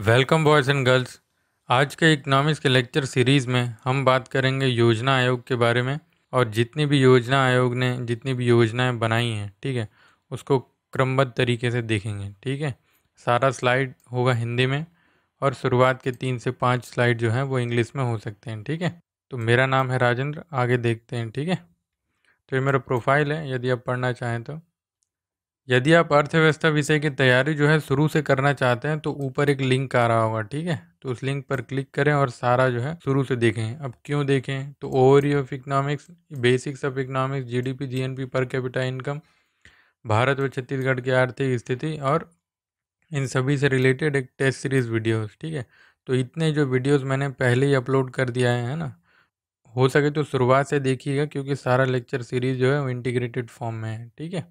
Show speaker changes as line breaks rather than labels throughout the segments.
welcome boys and girls आज के economics के लेक्चर सीरीज़ में हम बात करेंगे योजना आयोग के बारे में और जितनी भी योजना आयोग ने जितनी भी योजनाएं बनाई हैं ठीक है उसको क्रमबद्ध तरीके से देखेंगे ठीक है सारा स्लाइड होगा हिंदी में और शुरुआत के तीन से पाँच स्लाइड जो हैं वो इंग्लिश में हो सकते हैं ठीक है तो मेरा नाम है राजेंद्र आगे देखते हैं ठीक है तो ये मेरा प्रोफाइल है यदि आप पढ़ना चाहें तो यदि आप अर्थव्यवस्था विषय की तैयारी जो है शुरू से करना चाहते हैं तो ऊपर एक लिंक आ रहा होगा ठीक है तो उस लिंक पर क्लिक करें और सारा जो है शुरू से देखें अब क्यों देखें तो over of economics basics of economics GDP GNP per capita income Bharat व छत्तीसगढ़ की आर्थिक स्थिति और इन सभी से रिलेटेड एक टेस्ट सीरीज वीडियोस ठीक है तो इतने जो वीडियोस मैंने पहले ही अपलोड कर दिया है है ना हो सके तो शुरुआत से देखिएगा क्योंकि सारा लेक्चर सीरीज जो है वो इंटीग्रेटेड फॉर्म में है ठीक है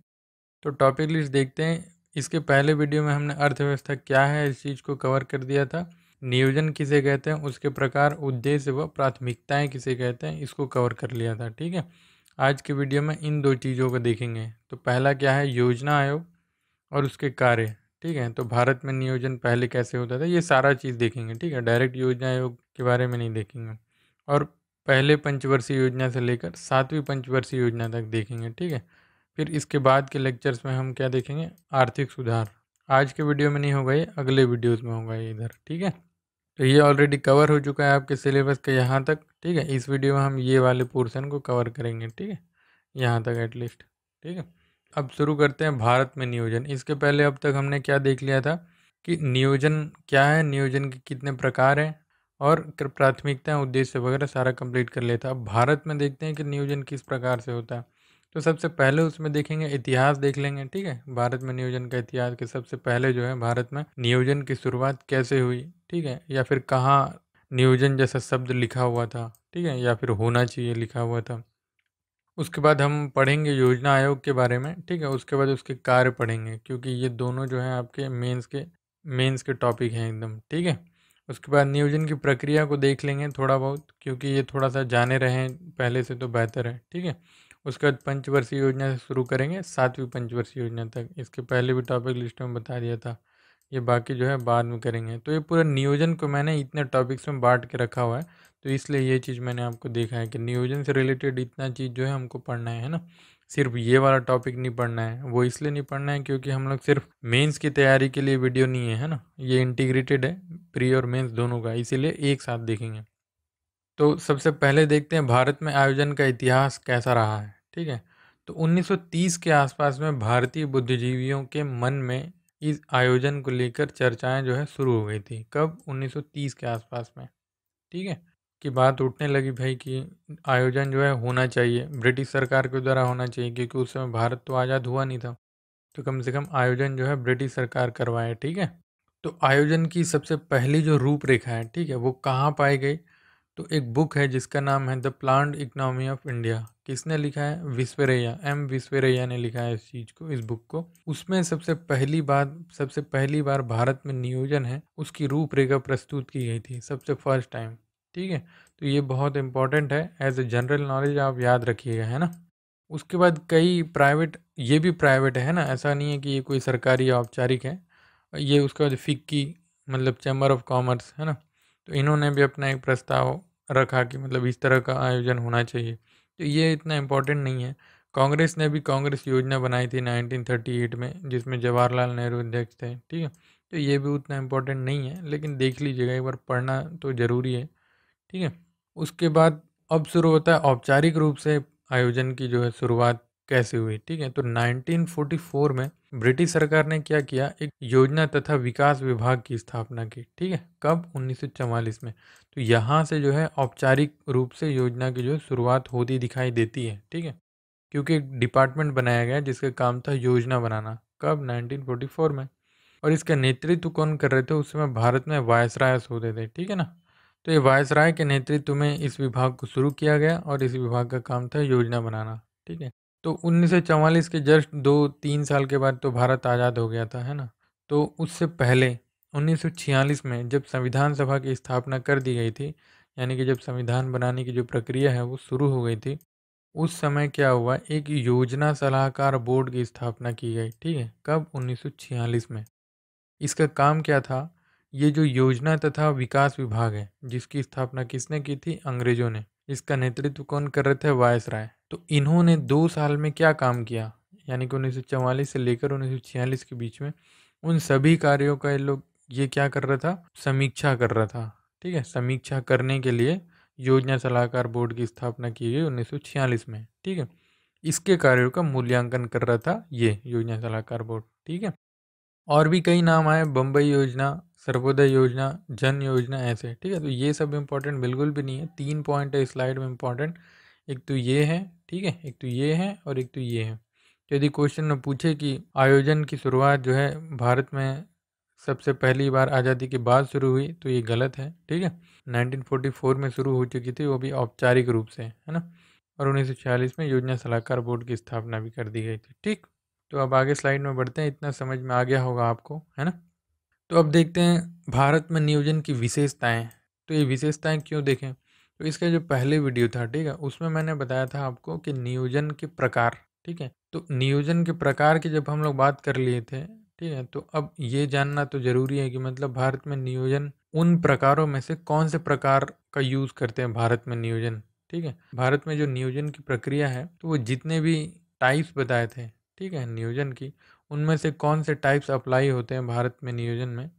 तो टॉपिक लिस्ट देखते हैं इसके पहले वीडियो में हमने अर्थव्यवस्था क्या है इस चीज़ को कवर कर दिया था नियोजन किसे कहते हैं उसके प्रकार उद्देश्य व प्राथमिकताएं किसे कहते हैं इसको कवर कर लिया था ठीक है आज के वीडियो में इन दो चीज़ों को देखेंगे तो पहला क्या है योजना आयोग और उसके कार्य ठीक है तो भारत में नियोजन पहले कैसे होता था ये सारा चीज़ देखेंगे ठीक है डायरेक्ट योजना आयोग के बारे में नहीं देखेंगे और पहले पंचवर्षीय योजना से लेकर सातवीं पंचवर्षीय योजना तक देखेंगे ठीक है फिर इसके बाद के लेक्चर्स में हम क्या देखेंगे आर्थिक सुधार आज के वीडियो में नहीं होगा ये अगले वीडियोस में होगा ये इधर ठीक है तो ये ऑलरेडी कवर हो चुका है आपके सिलेबस के यहाँ तक ठीक है इस वीडियो में हम ये वाले पोर्सन को कवर करेंगे ठीक है यहाँ तक एटलीस्ट ठीक है अब शुरू करते हैं भारत में नियोजन इसके पहले अब तक हमने क्या देख लिया था कि नियोजन क्या है नियोजन के कितने प्रकार हैं और प्राथमिकता उद्देश्य वगैरह सारा कंप्लीट कर लिया था अब भारत में देखते हैं कि नियोजन किस प्रकार से होता है तो सबसे पहले उसमें देखेंगे इतिहास देख लेंगे ठीक है भारत में नियोजन का इतिहास के सबसे पहले जो है भारत में नियोजन की शुरुआत कैसे हुई ठीक है या फिर कहाँ नियोजन जैसा शब्द लिखा हुआ था ठीक है या फिर होना चाहिए लिखा हुआ था उसके बाद हम पढ़ेंगे योजना आयोग के बारे में ठीक है उसके बाद उसके कार्य पढ़ेंगे क्योंकि ये दोनों जो है आपके मेंस के मेंस के टॉपिक हैं एकदम ठीक है उसके बाद नियोजन की प्रक्रिया को देख लेंगे थोड़ा बहुत क्योंकि ये थोड़ा सा जाने रहें पहले से तो बेहतर है ठीक है उसके बाद पंचवर्षीय योजना से शुरू करेंगे सातवीं पंचवर्षीय योजना तक इसके पहले भी टॉपिक लिस्ट में बता दिया था ये बाकी जो है बाद में करेंगे तो ये पूरा नियोजन को मैंने इतने टॉपिक्स में बांट के रखा हुआ है तो इसलिए ये चीज़ मैंने आपको देखा है कि नियोजन से रिलेटेड इतना चीज़ जो है हमको पढ़ना है ना सिर्फ ये वाला टॉपिक नहीं पढ़ना है वो इसलिए नहीं पढ़ना है क्योंकि हम लोग सिर्फ मेंस की तैयारी के लिए वीडियो नहीं है है ना ये इंटीग्रेटेड है प्री और मेंस दोनों का इसीलिए एक साथ देखेंगे तो सबसे पहले देखते हैं भारत में आयोजन का इतिहास कैसा रहा है ठीक है तो 1930 के आसपास में भारतीय बुद्धिजीवियों के मन में इस आयोजन को लेकर चर्चाएं जो है शुरू हो गई थी कब 1930 के आसपास में ठीक है कि बात उठने लगी भाई कि आयोजन जो है होना चाहिए ब्रिटिश सरकार के द्वारा होना चाहिए क्योंकि उस समय भारत तो आज़ाद हुआ नहीं था तो कम से कम आयोजन जो है ब्रिटिश सरकार करवाए ठीक है तो आयोजन की सबसे पहली जो रूपरेखा है ठीक है वो कहाँ पाई गई तो एक बुक है जिसका नाम है the plant economy of India किसने लिखा है विश्वरैया एम विश्वरैया ने लिखा है इस चीज़ को इस बुक को उसमें सबसे पहली बात सबसे पहली बार भारत में नियोजन है उसकी रूपरेखा प्रस्तुत की गई थी सबसे फर्स्ट टाइम ठीक है तो ये बहुत इंपॉर्टेंट है एज ए जनरल नॉलेज आप याद रखिएगा है ना उसके बाद कई प्राइवेट ये भी प्राइवेट है ना ऐसा नहीं है कि ये कोई सरकारी या औपचारिक है ये उसके बाद फिक्की मतलब चैम्बर ऑफ कॉमर्स है ना तो इन्होंने भी अपना एक प्रस्ताव रखा कि मतलब इस तरह का आयोजन होना चाहिए तो ये इतना इम्पोर्टेंट नहीं है कांग्रेस ने भी कांग्रेस योजना बनाई थी 1938 में जिसमें जवाहरलाल नेहरू अध्यक्ष थे ठीक है तो ये भी उतना इम्पोर्टेंट नहीं है लेकिन देख लीजिएगा एक बार पढ़ना तो ज़रूरी है ठीक है उसके बाद अब शुरू होता है औपचारिक रूप से आयोजन की जो है शुरुआत कैसे हुई ठीक है तो 1944 में ब्रिटिश सरकार ने क्या किया एक योजना तथा विकास विभाग की स्थापना की ठीक है कब उन्नीस में तो यहाँ से जो है औपचारिक रूप से योजना की जो है शुरुआत होती दिखाई देती है ठीक है क्योंकि एक डिपार्टमेंट बनाया गया जिसका काम था योजना बनाना कब 1944 में और इसका नेतृत्व कौन कर रहे थे उस समय भारत में वायस राय होते थे ठीक है ना तो ये वायस राय के नेतृत्व में इस विभाग को शुरू किया गया और इस विभाग का काम था योजना बनाना ठीक है तो उन्नीस के जस्ट दो तीन साल के बाद तो भारत आज़ाद हो गया था है ना तो उससे पहले 1946 में जब संविधान सभा की स्थापना कर दी गई थी यानी कि जब संविधान बनाने की जो प्रक्रिया है वो शुरू हो गई थी उस समय क्या हुआ एक योजना सलाहकार बोर्ड की स्थापना की गई ठीक है कब 1946 में इसका काम क्या था ये जो योजना तथा विकास विभाग है जिसकी स्थापना किसने की थी अंग्रेजों ने इसका नेतृत्व कौन कर रहे थे वायस राय तो इन्होंने दो साल में क्या काम किया यानी कि उन्नीस से लेकर उन्नीस के बीच में उन सभी कार्यों का ये लोग ये क्या कर रहा था समीक्षा कर रहा था ठीक है समीक्षा करने के लिए योजना सलाहकार बोर्ड की स्थापना की गई उन्नीस में ठीक है इसके कार्यों का मूल्यांकन कर रहा था ये योजना सलाहकार बोर्ड ठीक है और भी कई नाम आए बम्बई योजना सर्वोदय योजना जन योजना ऐसे ठीक है तो ये सब इम्पोर्टेंट बिल्कुल भी नहीं है तीन पॉइंट है स्लाइड में इम्पोर्टेंट एक तो ये है ठीक है एक तो ये है और एक तो ये है यदि क्वेश्चन में पूछे कि आयोजन की शुरुआत जो है भारत में सबसे पहली बार आज़ादी के बाद शुरू हुई तो ये गलत है ठीक है 1944 में शुरू हो चुकी थी वो भी औपचारिक रूप से है ना और उन्नीस में योजना सलाहकार बोर्ड की स्थापना भी कर दी गई थी ठीक तो अब आगे स्लाइड में बढ़ते हैं इतना समझ में आ गया होगा आपको है ना तो अब देखते हैं भारत में नियोजन की विशेषताएँ तो ये विशेषताएँ क्यों देखें तो इसका जो पहले वीडियो था ठीक है उसमें मैंने बताया था आपको कि नियोजन के प्रकार ठीक है तो नियोजन के प्रकार की जब हम लोग बात कर लिए थे ठीक है तो अब ये जानना तो ज़रूरी है कि मतलब भारत में नियोजन उन प्रकारों में से कौन से प्रकार का यूज़ करते हैं भारत में नियोजन ठीक है भारत में जो नियोजन की प्रक्रिया है तो वो जितने भी टाइप्स बताए थे ठीक है नियोजन की उनमें से कौन से टाइप्स अप्लाई होते हैं भारत में नियोजन में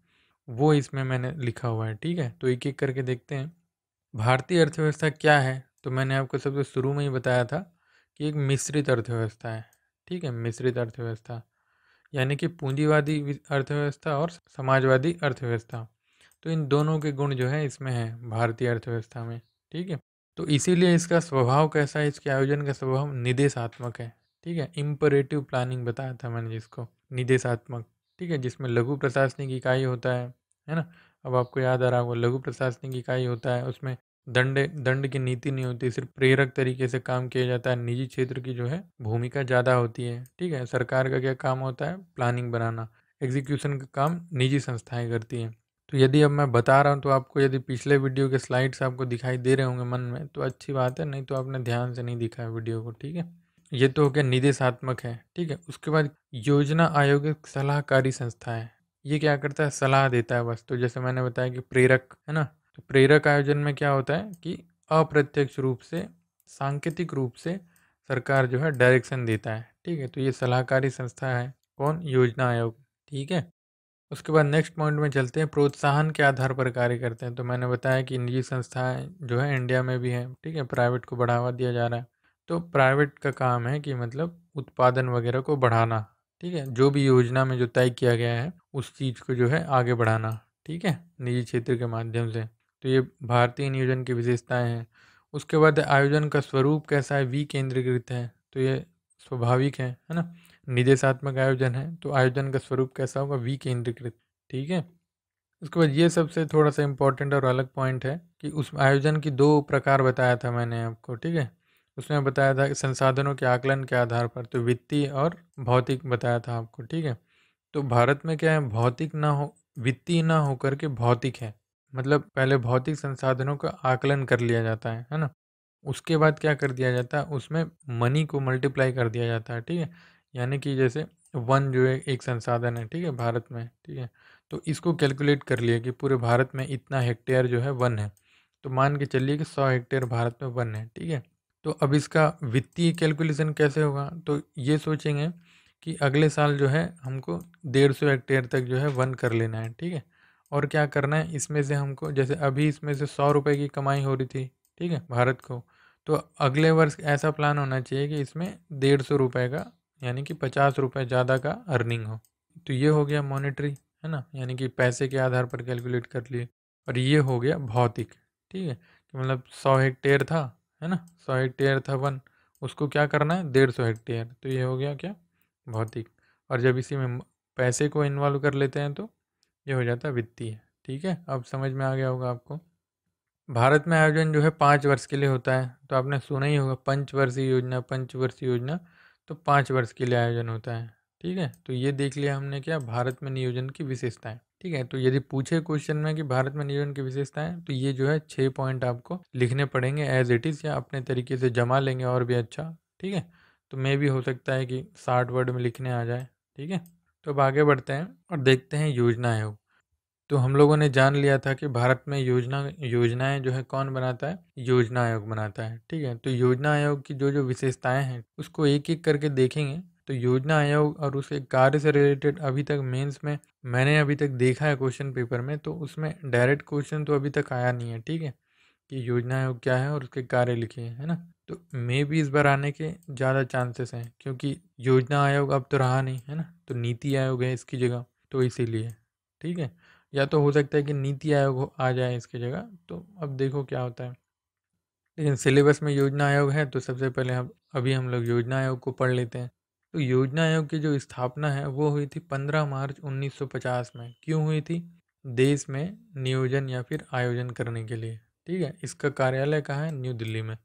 वो इसमें मैंने लिखा हुआ है ठीक है तो एक एक करके देखते हैं भारतीय अर्थव्यवस्था क्या है तो मैंने आपको सबसे शुरू में ही बताया था कि एक मिश्रित अर्थव्यवस्था है ठीक है मिश्रित अर्थव्यवस्था यानी कि पूंजीवादी अर्थव्यवस्था और समाजवादी अर्थव्यवस्था तो इन दोनों के गुण जो है इसमें हैं भारतीय अर्थव्यवस्था में ठीक है तो इसीलिए इसका स्वभाव कैसा है इसके आयोजन का स्वभाव निदेशात्मक है ठीक है इम्परेटिव प्लानिंग बताया था मैंने जिसको निदेशात्मक ठीक है जिसमें लघु प्रशासनिक इकाई होता है है ना अब आपको याद आ रहा होगा लघु प्रशासनिक इकाई होता है उसमें दंड दंड की नीति नहीं होती सिर्फ प्रेरक तरीके से काम किया जाता है निजी क्षेत्र की जो है भूमिका ज़्यादा होती है ठीक है सरकार का क्या काम होता है प्लानिंग बनाना एग्जीक्यूशन का काम निजी संस्थाएं करती हैं तो यदि अब मैं बता रहा हूँ तो आपको यदि पिछले वीडियो के स्लाइड्स आपको दिखाई दे रहे होंगे मन में तो अच्छी बात है नहीं तो आपने ध्यान से नहीं दिखा है वीडियो को ठीक है ये तो हो गया निदेशात्मक है ठीक है उसके बाद योजना आयोग एक सलाहकारी संस्था है ये क्या करता है सलाह देता है बस तो जैसे मैंने बताया कि प्रेरक है ना तो प्रेरक आयोजन में क्या होता है कि अप्रत्यक्ष रूप से सांकेतिक रूप से सरकार जो है डायरेक्शन देता है ठीक है तो ये सलाहकारी संस्था है कौन योजना आयोग ठीक है उसके बाद नेक्स्ट पॉइंट में चलते हैं प्रोत्साहन के आधार पर कार्य करते हैं तो मैंने बताया कि निजी संस्थाएं जो है इंडिया में भी हैं ठीक है प्राइवेट को बढ़ावा दिया जा रहा है तो प्राइवेट का काम है कि मतलब उत्पादन वगैरह को बढ़ाना ठीक है जो भी योजना में जो तय किया गया है उस चीज़ को जो है आगे बढ़ाना ठीक है निजी क्षेत्र के माध्यम से तो ये भारतीय नियोजन की विशेषताएँ हैं उसके बाद आयोजन का स्वरूप कैसा है विकेंद्रीकृत है तो ये स्वाभाविक है है ना निदेशात्मक आयोजन है तो आयोजन का स्वरूप कैसा होगा विकेंद्रीकृत ठीक है उसके बाद ये सबसे थोड़ा सा इम्पोर्टेंट और अलग पॉइंट है कि उस आयोजन की दो प्रकार बताया था मैंने आपको ठीक है उसमें बताया था कि संसाधनों के आकलन के आधार पर तो वित्तीय और भौतिक बताया था आपको ठीक है तो भारत में क्या है भौतिक ना हो वित्तीय ना होकर के भौतिक है मतलब पहले भौतिक संसाधनों का आकलन कर लिया जाता है है ना उसके बाद क्या कर दिया जाता है उसमें मनी को मल्टीप्लाई कर दिया जाता है ठीक है यानी कि जैसे वन जो है एक संसाधन है ठीक है भारत में ठीक है तो इसको कैलकुलेट कर लिया कि पूरे भारत में इतना हेक्टेयर जो है वन है तो मान के चलिए कि सौ हेक्टेयर भारत में वन है ठीक है तो अब इसका वित्तीय कैलकुलेशन कैसे होगा तो ये सोचेंगे कि अगले साल जो है हमको डेढ़ सौ हेक्टेयर तक जो है वन कर लेना है ठीक है और क्या करना है इसमें से हमको जैसे अभी इसमें से सौ रुपये की कमाई हो रही थी ठीक है भारत को तो अगले वर्ष ऐसा प्लान होना चाहिए कि इसमें डेढ़ सौ रुपये का यानी कि पचास रुपये ज़्यादा का अर्निंग हो तो ये हो गया मॉनिटरी है ना यानी कि पैसे के आधार पर कैलकुलेट कर लिए और ये हो गया भौतिक ठीक है कि मतलब सौ हेक्टेयर था है ना सौ हेक्टेयर था वन उसको क्या करना है डेढ़ सौ हेक्टेयर तो ये हो गया क्या भौतिक और जब इसी में पैसे को इन्वॉल्व कर लेते हैं तो ये हो जाता है वित्तीय ठीक है अब समझ में आ गया होगा आपको भारत में आयोजन जो है पाँच वर्ष के लिए होता है तो आपने सुना ही होगा पंचवर्षीय योजना पंचवर्षीय योजना तो पाँच वर्ष के लिए आयोजन होता है ठीक है तो ये देख लिया हमने क्या भारत में नियोजन की विशेषताएं ठीक है तो यदि पूछे क्वेश्चन में कि भारत में नियोजन की विशेषताएं तो ये जो है छः पॉइंट आपको लिखने पड़ेंगे एज इट इज़ या अपने तरीके से जमा लेंगे और भी अच्छा ठीक है तो मे भी हो सकता है कि साठ वर्ड में लिखने आ जाए ठीक है तो अब आगे बढ़ते हैं और देखते हैं योजना आयोग तो हम लोगों ने जान लिया था कि भारत में योजना योजनाएं जो है कौन बनाता है योजना आयोग बनाता है ठीक है तो योजना आयोग की जो जो विशेषताएं हैं उसको एक एक करके देखेंगे तो योजना आयोग और उसके कार्य से रिलेटेड अभी तक मेंस में मैंने अभी तक देखा है क्वेश्चन पेपर में तो उसमें डायरेक्ट क्वेश्चन तो अभी तक आया नहीं है ठीक है कि योजना आयोग क्या है और उसके कार्य लिखे हैं है ना तो मे भी इस बार आने के ज़्यादा चांसेस हैं क्योंकि योजना आयोग अब तो रहा नहीं है ना तो नीति आयोग है इसकी जगह तो इसीलिए ठीक है या तो हो सकता है कि नीति आयोग आ जाए इसकी जगह तो अब देखो क्या होता है लेकिन सिलेबस में योजना आयोग है तो सबसे पहले हम अभी हम लोग योजना आयोग को पढ़ लेते हैं तो योजना आयोग की जो स्थापना है वो हुई थी पंद्रह मार्च उन्नीस में क्यों हुई थी देश में नियोजन या फिर आयोजन करने के लिए ठीक है इसका कार्यालय कहाँ है न्यू दिल्ली में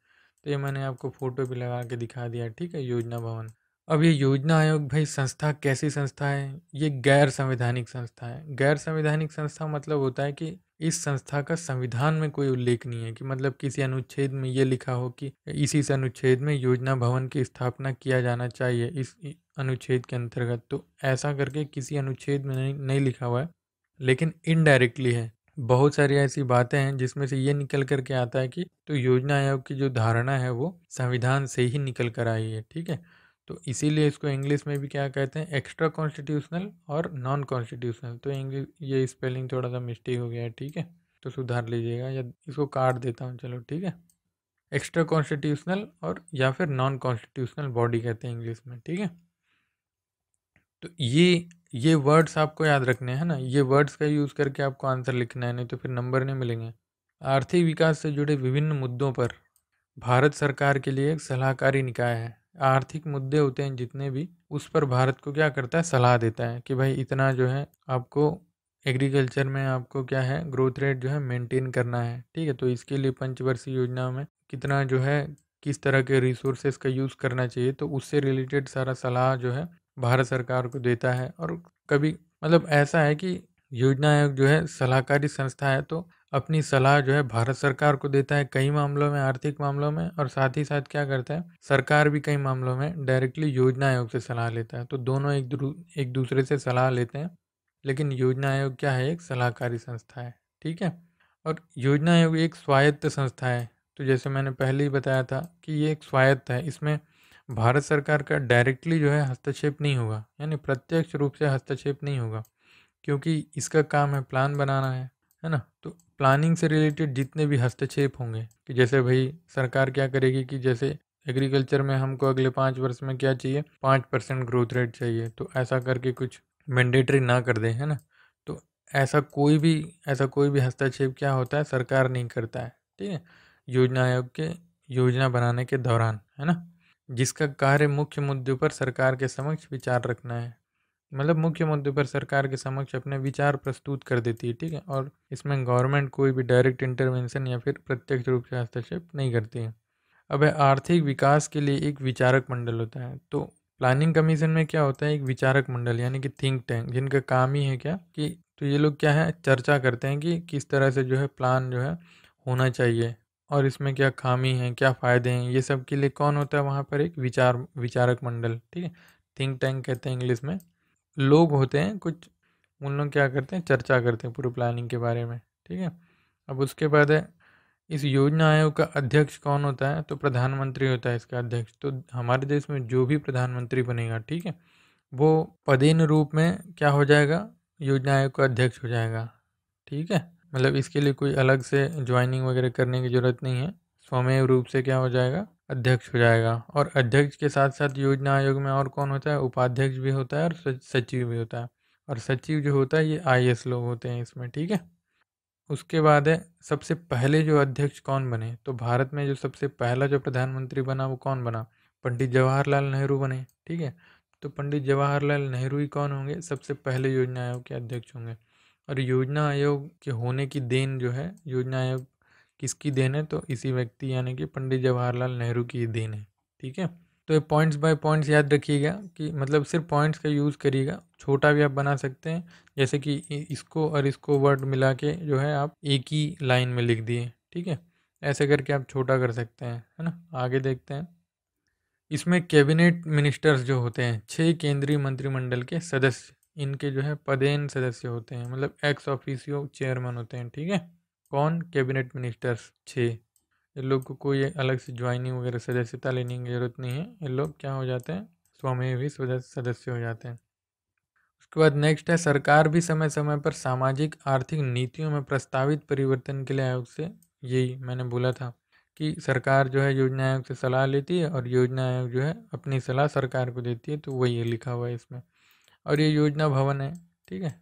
तो ये मैंने आपको फ़ोटो भी लगा के दिखा दिया ठीक है योजना भवन अब ये योजना आयोग भाई संस्था कैसी संस्था है ये गैर संवैधानिक संस्था है गैर संवैधानिक संस्था मतलब होता है कि इस संस्था का संविधान में कोई उल्लेख नहीं है कि मतलब किसी अनुच्छेद में ये लिखा हो कि इसी इस अनुच्छेद में योजना भवन की स्थापना किया जाना चाहिए इस अनुच्छेद के अंतर्गत तो ऐसा करके किसी अनुच्छेद में नहीं, नहीं लिखा हुआ है लेकिन इनडायरेक्टली है बहुत सारी ऐसी बातें हैं जिसमें से ये निकल कर के आता है कि तो योजना आयोग की जो धारणा है वो संविधान से ही निकल कर आई है ठीक है तो इसीलिए इसको इंग्लिश में भी क्या कहते हैं एक्स्ट्रा कॉन्स्टिट्यूशनल और नॉन कॉन्स्टिट्यूशनल तो इंग्लिश ये स्पेलिंग थोड़ा सा मिस्टेक हो गया है ठीक है तो सुधार लीजिएगा या इसको काट देता हूँ चलो ठीक है एक्स्ट्रा कॉन्स्टिट्यूशनल और या फिर नॉन कॉन्स्टिट्यूशनल बॉडी कहते हैं इंग्लिश में ठीक है तो ये ये वर्ड्स आपको याद रखने हैं ना ये वर्ड्स का यूज़ करके आपको आंसर लिखना है नहीं तो फिर नंबर नहीं मिलेंगे आर्थिक विकास से जुड़े विभिन्न मुद्दों पर भारत सरकार के लिए एक सलाहकारी निकाय है आर्थिक मुद्दे होते हैं जितने भी उस पर भारत को क्या करता है सलाह देता है कि भाई इतना जो है आपको एग्रीकल्चर में आपको क्या है ग्रोथ रेट जो है मेंटेन करना है ठीक है तो इसके लिए पंचवर्षीय योजना में कितना जो है किस तरह के रिसोर्सेज का यूज़ करना चाहिए तो उससे रिलेटेड सारा सलाह जो है भारत सरकार को देता है और कभी मतलब ऐसा है कि योजना आयोग जो है सलाहकारी संस्था है तो अपनी सलाह जो है भारत सरकार को देता है कई मामलों में आर्थिक मामलों में और साथ ही साथ क्या करता है सरकार भी कई मामलों में डायरेक्टली योजना आयोग से सलाह लेता है तो दोनों एक दू, एक दूसरे से सलाह लेते हैं लेकिन योजना आयोग क्या है एक सलाहकारी संस्था है ठीक है और योजना आयोग एक स्वायत्त संस्था है तो जैसे मैंने पहले ही बताया था कि ये एक स्वायत्त है इसमें भारत सरकार का डायरेक्टली जो है हस्तक्षेप नहीं होगा यानी प्रत्यक्ष रूप से हस्तक्षेप नहीं होगा क्योंकि इसका काम है प्लान बनाना है है ना तो प्लानिंग से रिलेटेड जितने भी हस्तक्षेप होंगे कि जैसे भाई सरकार क्या करेगी कि जैसे एग्रीकल्चर में हमको अगले पाँच वर्ष में क्या चाहिए पाँच परसेंट ग्रोथ रेट चाहिए तो ऐसा करके कुछ मैंडेटरी ना कर दे है ना तो ऐसा कोई भी ऐसा कोई भी हस्तक्षेप क्या होता है सरकार नहीं करता है ठीक है योजना आयोग के योजना बनाने के दौरान है ना जिसका कार्य मुख्य मुद्दों पर सरकार के समक्ष विचार रखना है मतलब मुख्य मुद्दे पर सरकार के समक्ष अपने विचार प्रस्तुत कर देती है ठीक है और इसमें गवर्नमेंट कोई भी डायरेक्ट इंटरवेंशन या फिर प्रत्यक्ष रूप से हस्तक्षेप नहीं करती है अब आर्थिक विकास के लिए एक विचारक मंडल होता है तो प्लानिंग कमीशन में क्या होता है एक विचारक मंडल यानी कि थिंक टैंक जिनका काम ही है क्या कि तो ये लोग क्या है चर्चा करते हैं कि किस तरह से जो है प्लान जो है होना चाहिए और इसमें क्या खामी है क्या फ़ायदे हैं ये सब के लिए कौन होता है वहाँ पर एक विचार विचारक मंडल ठीक है थिंक टैंक कहते हैं इंग्लिश में लोग होते हैं कुछ उन लोग क्या करते हैं चर्चा करते हैं पूरे प्लानिंग के बारे में ठीक है अब उसके बाद है इस योजना आयोग का अध्यक्ष कौन होता है तो प्रधानमंत्री होता है इसका अध्यक्ष तो हमारे देश में जो भी प्रधानमंत्री बनेगा ठीक है वो पदेन रूप में क्या हो जाएगा योजना आयोग का अध्यक्ष हो जाएगा ठीक है मतलब इसके लिए कोई अलग से ज्वाइनिंग वगैरह करने की ज़रूरत नहीं है स्वमेव रूप से क्या हो जाएगा अध्यक्ष हो जाएगा और अध्यक्ष के साथ साथ योजना आयोग में और कौन होता है उपाध्यक्ष भी होता है और सचिव भी होता है और सचिव जो होता है ये आई लोग होते हैं इसमें ठीक है उसके बाद है सबसे पहले जो अध्यक्ष कौन बने तो भारत में जो सबसे पहला जो प्रधानमंत्री बना वो कौन बना पंडित जवाहरलाल नेहरू बने ठीक है तो पंडित जवाहरलाल नेहरू ही कौन होंगे सबसे पहले योजना आयोग के अध्यक्ष होंगे और योजना आयोग के होने की देन जो है योजना आयोग किसकी देन है तो इसी व्यक्ति यानी कि पंडित जवाहरलाल नेहरू की देन है ठीक है तो ये पॉइंट्स बाय पॉइंट्स याद रखिएगा कि मतलब सिर्फ पॉइंट्स का यूज़ करिएगा छोटा भी आप बना सकते हैं जैसे कि इसको और इसको वर्ड मिला के जो है आप एक ही लाइन में लिख दिए ठीक है ऐसे करके आप छोटा कर सकते हैं है ना आगे देखते हैं इसमें कैबिनेट मिनिस्टर्स जो होते हैं छः केंद्रीय मंत्रिमंडल के सदस्य इनके जो है पदेन सदस्य होते हैं मतलब एक्स ऑफिसियो चेयरमैन होते हैं ठीक है कौन कैबिनेट मिनिस्टर्स छः इन लोग को कोई अलग से ज्वाइनिंग वगैरह सदस्यता लेने की जरूरत नहीं है ये लोग क्या हो जाते हैं स्वमें भी सदस्य हो जाते हैं उसके बाद नेक्स्ट है सरकार भी समय समय पर सामाजिक आर्थिक नीतियों में प्रस्तावित परिवर्तन के लिए आयोग से यही मैंने बोला था कि सरकार जो है योजना आयोग से सलाह लेती है और योजना आयोग जो है अपनी सलाह सरकार को देती है तो वही लिखा हुआ है इसमें और ये योजना भवन है ठीक है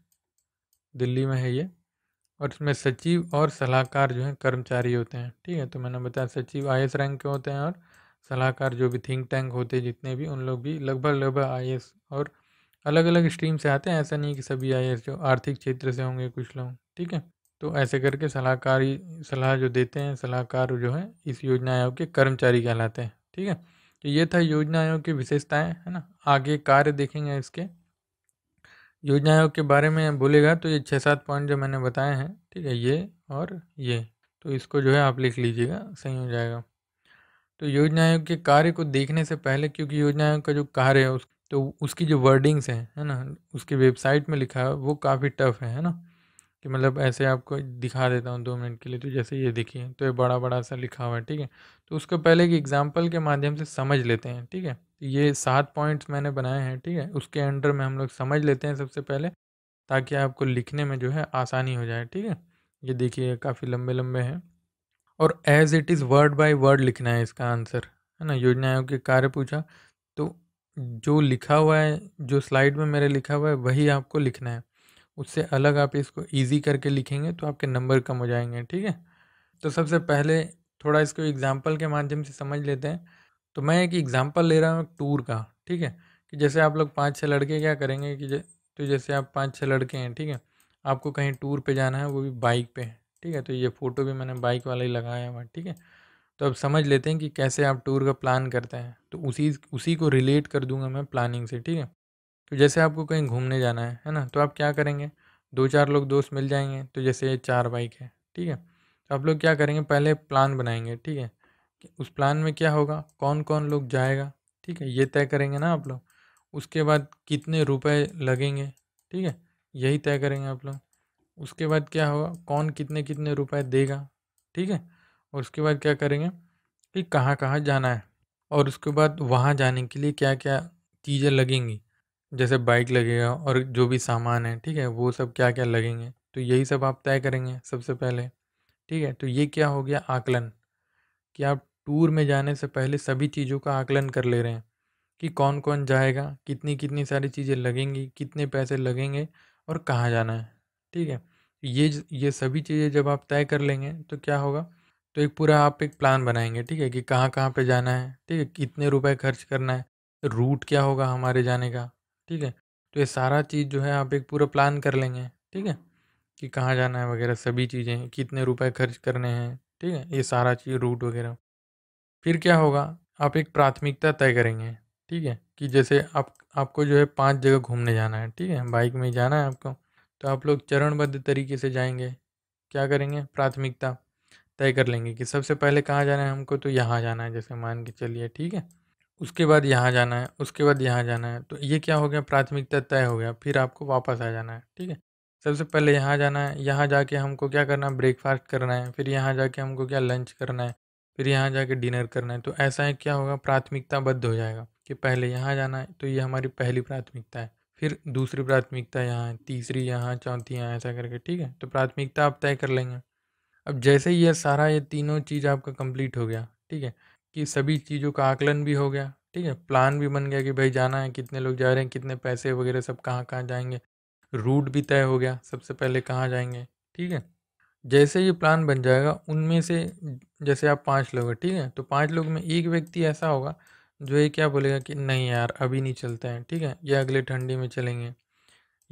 दिल्ली में है ये और इसमें सचिव और सलाहकार जो है कर्मचारी होते हैं ठीक है तो मैंने बताया सचिव आई रैंक के होते हैं और सलाहकार जो भी थिंक टैंक होते हैं जितने भी उन लोग भी लगभग लगभग आई और अलग अलग स्ट्रीम से आते हैं ऐसा नहीं कि सभी आई जो आर्थिक क्षेत्र से होंगे कुछ लोग ठीक है तो ऐसे करके सलाहकारी सलाह जो देते हैं सलाहकार जो है इस योजना आयोग के कर्मचारी कहलाते हैं ठीक है तो ये था योजना आयोग की विशेषताएँ है ना आगे कार्य देखेंगे इसके योजनाओं के बारे में बोलेगा तो ये छः सात पॉइंट जो मैंने बताए हैं ठीक है ये और ये तो इसको जो है आप लिख लीजिएगा सही हो जाएगा तो योजना आयोग के कार्य को देखने से पहले क्योंकि योजना आयोग का जो कार्य है उस तो उसकी जो वर्डिंग्स हैं है ना उसकी वेबसाइट में लिखा है वो काफ़ी टफ है है ना कि मतलब ऐसे आपको दिखा देता हूँ दो मिनट के लिए तो जैसे ये देखिए तो ये बड़ा बड़ा सा लिखा हुआ है ठीक है तो उसको पहले की एग्ज़ाम्पल के माध्यम से समझ लेते हैं ठीक है तो ये सात पॉइंट्स मैंने बनाए हैं ठीक है उसके अंडर में हम लोग समझ लेते हैं सबसे पहले ताकि आपको लिखने में जो है आसानी हो जाए ठीक है ये देखिए काफ़ी लंबे लंबे हैं और as it is word by word लिखना है इसका आंसर है ना योजना आयोग के कार्य पूछा तो जो लिखा हुआ है जो स्लाइड में मेरे लिखा हुआ है वही आपको लिखना है उससे अलग आप इसको इजी करके लिखेंगे तो आपके नंबर कम हो जाएंगे ठीक है तो सबसे पहले थोड़ा इसको एग्ज़ाम्पल के माध्यम से समझ लेते हैं तो मैं एक एग्ज़ाम्पल ले रहा हूँ टूर का ठीक है कि जैसे आप लोग पाँच छः लड़के क्या करेंगे कि जै, तो जैसे आप पाँच छः लड़के हैं ठीक है आपको कहीं टूर पे जाना है वो भी बाइक पे ठीक है तो ये फ़ोटो भी मैंने बाइक वाला ही लगाया हुआ ठीक है तो अब समझ लेते हैं कि कैसे आप टूर का प्लान करते हैं तो उसी उसी को रिलेट कर दूंगा मैं प्लानिंग से ठीक है तो जैसे आपको कहीं घूमने जाना है है ना तो आप क्या करेंगे दो चार लोग दोस्त मिल जाएंगे तो जैसे ये चार बाइक है ठीक है तो आप लोग क्या करेंगे पहले प्लान बनाएंगे ठीक है उस प्लान में क्या होगा कौन कौन लोग जाएगा ठीक है ये तय करेंगे ना आप लोग उसके बाद कितने रुपए लगेंगे ठीक है यही तय करेंगे आप लोग उसके बाद क्या होगा कौन कितने कितने रुपए देगा ठीक है और उसके बाद क्या करेंगे कि कहाँ कहाँ जाना है और उसके बाद वहाँ जाने के लिए क्या क्या चीज़ें लगेंगी जैसे बाइक लगेगा और जो भी सामान है ठीक है वो सब क्या क्या लगेंगे तो यही सब आप तय करेंगे सबसे पहले ठीक है तो ये क्या हो गया आकलन कि आप टूर में जाने से पहले सभी चीज़ों का आकलन कर ले रहे हैं कि कौन कौन जाएगा कितनी कितनी सारी चीज़ें लगेंगी कितने पैसे लगेंगे और कहाँ जाना है ठीक है ये ये सभी चीज़ें जब आप तय कर लेंगे तो क्या होगा तो एक पूरा आप एक प्लान बनाएंगे ठीक है कि कहाँ कहाँ पे जाना है ठीक है कितने रुपए खर्च करना है रूट क्या होगा हमारे जाने का ठीक है तो ये सारा चीज़ जो है आप एक पूरा प्लान कर लेंगे ठीक है कि कहाँ जाना है वगैरह सभी चीज़ें कितने रुपए खर्च करने हैं ठीक है ये सारा चीज़ रूट वगैरह फिर क्या होगा आप एक प्राथमिकता तय करेंगे ठीक है कि जैसे आप आपको जो है पांच जगह घूमने जाना है ठीक है बाइक में जाना है आपको तो आप लोग चरणबद्ध तरीके से जाएंगे क्या करेंगे प्राथमिकता तय कर लेंगे कि सबसे पहले कहाँ जाना है हमको तो यहाँ जाना है जैसे मान के चलिए ठीक है उसके बाद यहाँ जाना है उसके बाद यहाँ जाना है तो ये क्या हो गया प्राथमिकता तय हो गया फिर आपको वापस आ जाना है ठीक है सबसे पहले यहाँ जाना है यहाँ जाके हमको क्या करना है ब्रेकफास्ट करना है फिर यहाँ जाके हमको क्या लंच करना है फिर यहाँ जाके डिनर करना है तो ऐसा है क्या होगा प्राथमिकताबद्ध हो जाएगा कि पहले यहाँ जाना है तो ये हमारी पहली प्राथमिकता है फिर दूसरी प्राथमिकता यहाँ है तीसरी यहाँ चौथी यहाँ ऐसा करके ठीक है तो प्राथमिकता आप तय कर लेंगे अब जैसे ही यह सारा ये तीनों चीज़ आपका कंप्लीट हो गया ठीक है कि सभी चीज़ों का आकलन भी हो गया ठीक है प्लान भी बन गया कि भाई जाना है कितने लोग जा रहे हैं कितने पैसे वगैरह सब कहाँ कहाँ जाएंगे रूट भी तय हो गया सबसे पहले कहाँ जाएंगे ठीक है जैसे ये प्लान बन जाएगा उनमें से जैसे आप पाँच लोग हैं ठीक है तो पाँच लोग में एक व्यक्ति ऐसा होगा जो ये क्या बोलेगा कि नहीं यार अभी नहीं चलते हैं ठीक है या अगले ठंडी में चलेंगे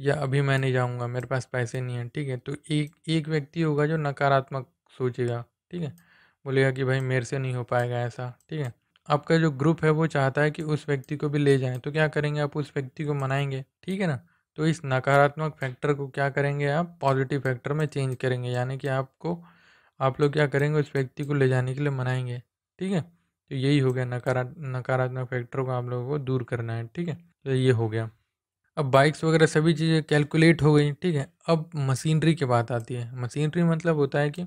या अभी मैं नहीं जाऊँगा मेरे पास पैसे नहीं हैं ठीक है तो एक एक व्यक्ति होगा जो नकारात्मक सोचेगा ठीक है बोलेगा कि भाई मेरे से नहीं हो पाएगा ऐसा ठीक है आपका जो ग्रुप है वो चाहता है कि उस व्यक्ति को भी ले जाएं तो क्या करेंगे आप उस व्यक्ति को मनाएंगे ठीक है ना तो इस नकारात्मक फैक्टर को क्या करेंगे आप पॉजिटिव फैक्टर में चेंज करेंगे यानी कि आपको आप लोग क्या करेंगे उस व्यक्ति को ले जाने के लिए मनाएंगे ठीक है तो यही हो गया नकारा नकारात्मक फैक्टर को आप लोगों को दूर करना है ठीक है तो ये हो गया अब बाइक्स वगैरह सभी चीज़ें कैलकुलेट हो गई ठीक है अब मशीनरी की बात आती है मशीनरी मतलब होता है कि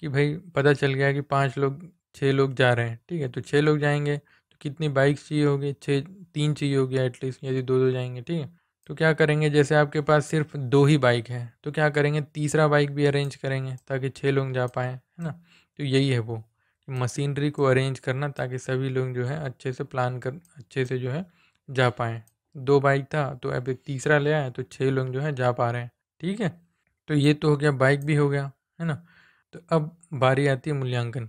कि भाई पता चल गया कि पाँच लोग छः लोग जा रहे हैं ठीक है तो छः लोग जाएंगे तो कितनी बाइक्स चाहिए होगी छः तीन चाहिए होगी एटलीस्ट यदि दो दो जाएंगे ठीक है तो क्या करेंगे जैसे आपके पास सिर्फ दो ही बाइक है तो क्या करेंगे तीसरा बाइक भी अरेंज करेंगे ताकि छः लोग जा पाएँ है ना तो यही है वो मशीनरी को अरेंज करना ताकि सभी लोग जो है अच्छे से प्लान कर अच्छे से जो है जा पाएँ दो बाइक था तो अब तीसरा ले आए तो छः लोग जो है जा पा रहे हैं ठीक है तो ये तो हो गया बाइक भी हो गया है ना तो अब बारी आती है मूल्यांकन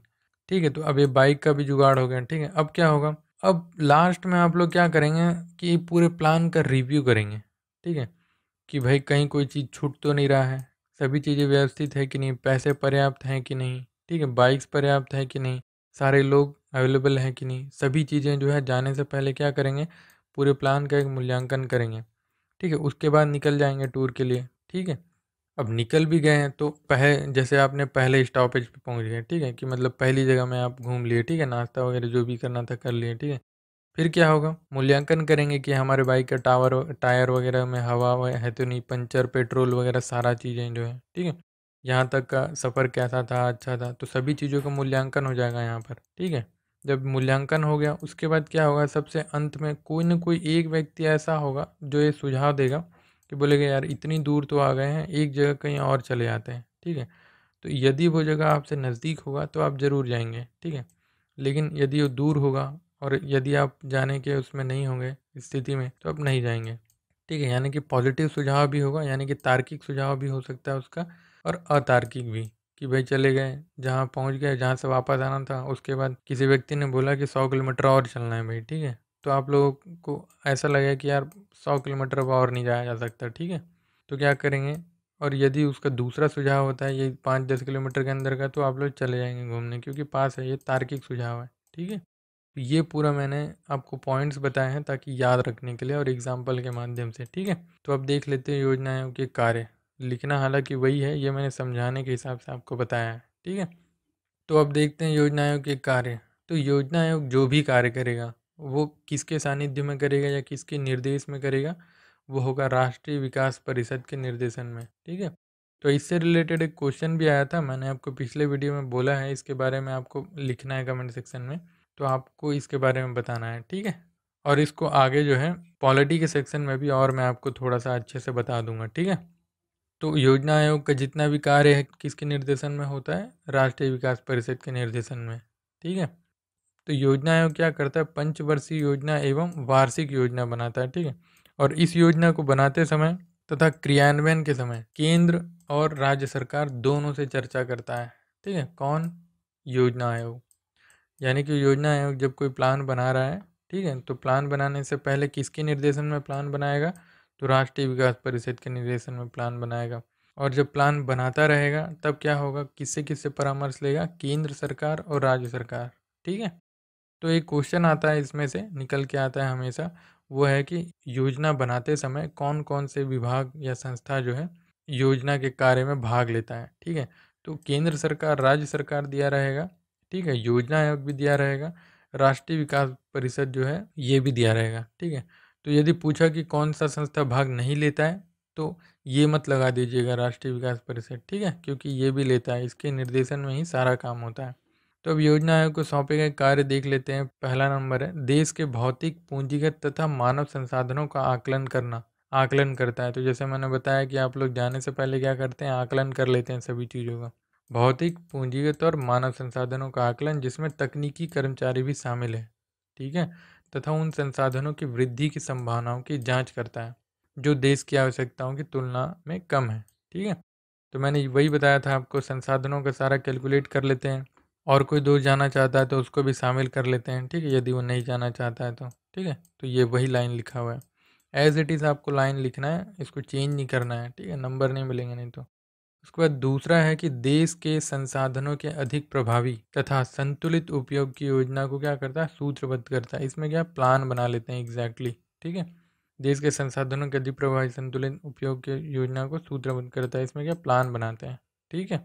ठीक है तो अब ये बाइक का भी जुगाड़ हो गया ठीक है अब क्या होगा अब लास्ट में आप लोग क्या करेंगे कि पूरे प्लान का रिव्यू करेंगे ठीक है कि भाई कहीं कोई चीज़ छूट तो नहीं रहा है सभी चीज़ें व्यवस्थित है कि नहीं पैसे पर्याप्त हैं कि नहीं ठीक है बाइक्स पर्याप्त हैं कि नहीं सारे लोग अवेलेबल हैं कि नहीं सभी चीज़ें जो है जाने से पहले क्या करेंगे पूरे प्लान का एक मूल्यांकन करेंगे ठीक है उसके बाद निकल जाएंगे टूर के लिए ठीक है अब निकल भी गए हैं तो पहले जैसे आपने पहले स्टॉपेज पे पहुंच गए ठीक है कि मतलब पहली जगह में आप घूम लिए ठीक है नाश्ता वगैरह जो भी करना था कर लिए ठीक है फिर क्या होगा मूल्यांकन करेंगे कि हमारे बाइक का टावर टायर वगैरह में हवा है तो नहीं पंचर पेट्रोल वगैरह सारा चीज़ें जो है ठीक है यहाँ तक का सफ़र कैसा था अच्छा था तो सभी चीज़ों का मूल्यांकन हो जाएगा यहाँ पर ठीक है जब मूल्यांकन हो गया उसके बाद क्या होगा सबसे अंत में कोई ना कोई एक व्यक्ति ऐसा होगा जो ये सुझाव देगा कि बोलेगा यार इतनी दूर तो आ गए हैं एक जगह कहीं और चले जाते हैं ठीक है तो यदि वो जगह आपसे नज़दीक होगा तो आप ज़रूर जाएंगे ठीक है लेकिन यदि वो दूर होगा और यदि आप जाने के उसमें नहीं होंगे स्थिति में तो आप नहीं जाएंगे ठीक है यानी कि पॉजिटिव सुझाव भी होगा यानी कि तार्किक सुझाव भी हो सकता है उसका और अतार्किक भी कि भाई चले गए जहाँ पहुँच गए जहाँ से वापस आना था उसके बाद किसी व्यक्ति ने बोला कि सौ किलोमीटर और चलना है भाई ठीक है तो आप लोगों को ऐसा लगेगा कि यार सौ किलोमीटर अब और नहीं जाया जा सकता ठीक है तो क्या करेंगे और यदि उसका दूसरा सुझाव होता है ये पाँच दस किलोमीटर के अंदर का तो आप लोग चले जाएंगे घूमने क्योंकि पास है ये तार्किक सुझाव है ठीक है तो ये पूरा मैंने आपको पॉइंट्स बताए हैं ताकि याद रखने के लिए और एग्जाम्पल के माध्यम से ठीक है तो अब देख लेते हैं योजनाएँ के कार्य लिखना हालांकि वही है ये मैंने समझाने के हिसाब से आपको बताया है ठीक है तो अब देखते हैं योजना आयोग के कार्य तो योजना आयोग जो भी कार्य करेगा वो किसके सानिध्य में करेगा या किसके निर्देश में करेगा वो होगा राष्ट्रीय विकास परिषद के निर्देशन में ठीक है तो इससे रिलेटेड एक क्वेश्चन भी आया था मैंने आपको पिछले वीडियो में बोला है इसके बारे में आपको लिखना है कमेंट सेक्शन में तो आपको इसके बारे में बताना है ठीक है और इसको आगे जो है पॉलिटी के सेक्शन में भी और मैं आपको थोड़ा सा अच्छे से बता दूंगा ठीक है तो योजना आयोग का जितना भी कार्य है किसके निर्देशन में होता है राष्ट्रीय विकास परिषद के निर्देशन में ठीक है तो योजना आयोग क्या करता है पंचवर्षीय योजना एवं वार्षिक योजना बनाता है ठीक है और इस योजना को बनाते समय तथा क्रियान्वयन के समय केंद्र और राज्य सरकार दोनों से चर्चा करता है ठीक है कौन योजना आयोग यानी कि योजना आयोग जब कोई प्लान बना रहा है ठीक है तो प्लान बनाने से पहले किसके निर्देशन में प्लान बनाएगा तो राष्ट्रीय विकास परिषद के निर्देशन में प्लान बनाएगा और जब प्लान बनाता रहेगा तब क्या होगा किससे किससे परामर्श लेगा केंद्र सरकार और राज्य सरकार ठीक है तो एक क्वेश्चन आता है इसमें से निकल के आता है हमेशा वो है कि योजना बनाते समय कौन कौन से विभाग या संस्था जो है योजना के कार्य में भाग लेता है ठीक है तो केंद्र सरकार राज्य सरकार दिया रहेगा ठीक है योजना आयोग भी दिया रहेगा राष्ट्रीय विकास परिषद जो है ये भी दिया रहेगा ठीक है तो यदि पूछा कि कौन सा संस्था भाग नहीं लेता है तो ये मत लगा दीजिएगा राष्ट्रीय विकास परिषद ठीक है क्योंकि ये भी लेता है इसके निर्देशन में ही सारा काम होता है तो अब योजना आयोग को सौंपे गए कार्य देख लेते हैं पहला नंबर है देश के भौतिक पूंजीगत तथा मानव संसाधनों का आकलन करना आकलन करता है तो जैसे मैंने बताया कि आप लोग जाने से पहले क्या करते हैं आकलन कर लेते हैं सभी चीज़ों का भौतिक पूंजीगत और मानव संसाधनों का आकलन जिसमें तकनीकी कर्मचारी भी शामिल है ठीक है तथा उन संसाधनों की वृद्धि की संभावनाओं की जांच करता है जो देश की आवश्यकताओं की तुलना में कम है ठीक है तो मैंने वही बताया था आपको संसाधनों का सारा कैलकुलेट कर लेते हैं और कोई दोस्त जाना चाहता है तो उसको भी शामिल कर लेते हैं ठीक है यदि वो नहीं जाना चाहता है तो ठीक है तो ये वही लाइन लिखा हुआ है एज इट इज़ आपको लाइन लिखना है इसको चेंज नहीं करना है ठीक है नंबर नहीं मिलेंगे नहीं तो उसके बाद दूसरा है कि देश के संसाधनों के अधिक प्रभावी तथा संतुलित उपयोग की योजना को क्या करता है सूत्रबद्ध करता है इसमें क्या प्लान बना लेते हैं एग्जैक्टली ठीक है देश के संसाधनों के अधिक प्रभावी संतुलित उपयोग की योजना को सूत्रबद्ध करता है इसमें क्या प्लान बनाते हैं ठीक है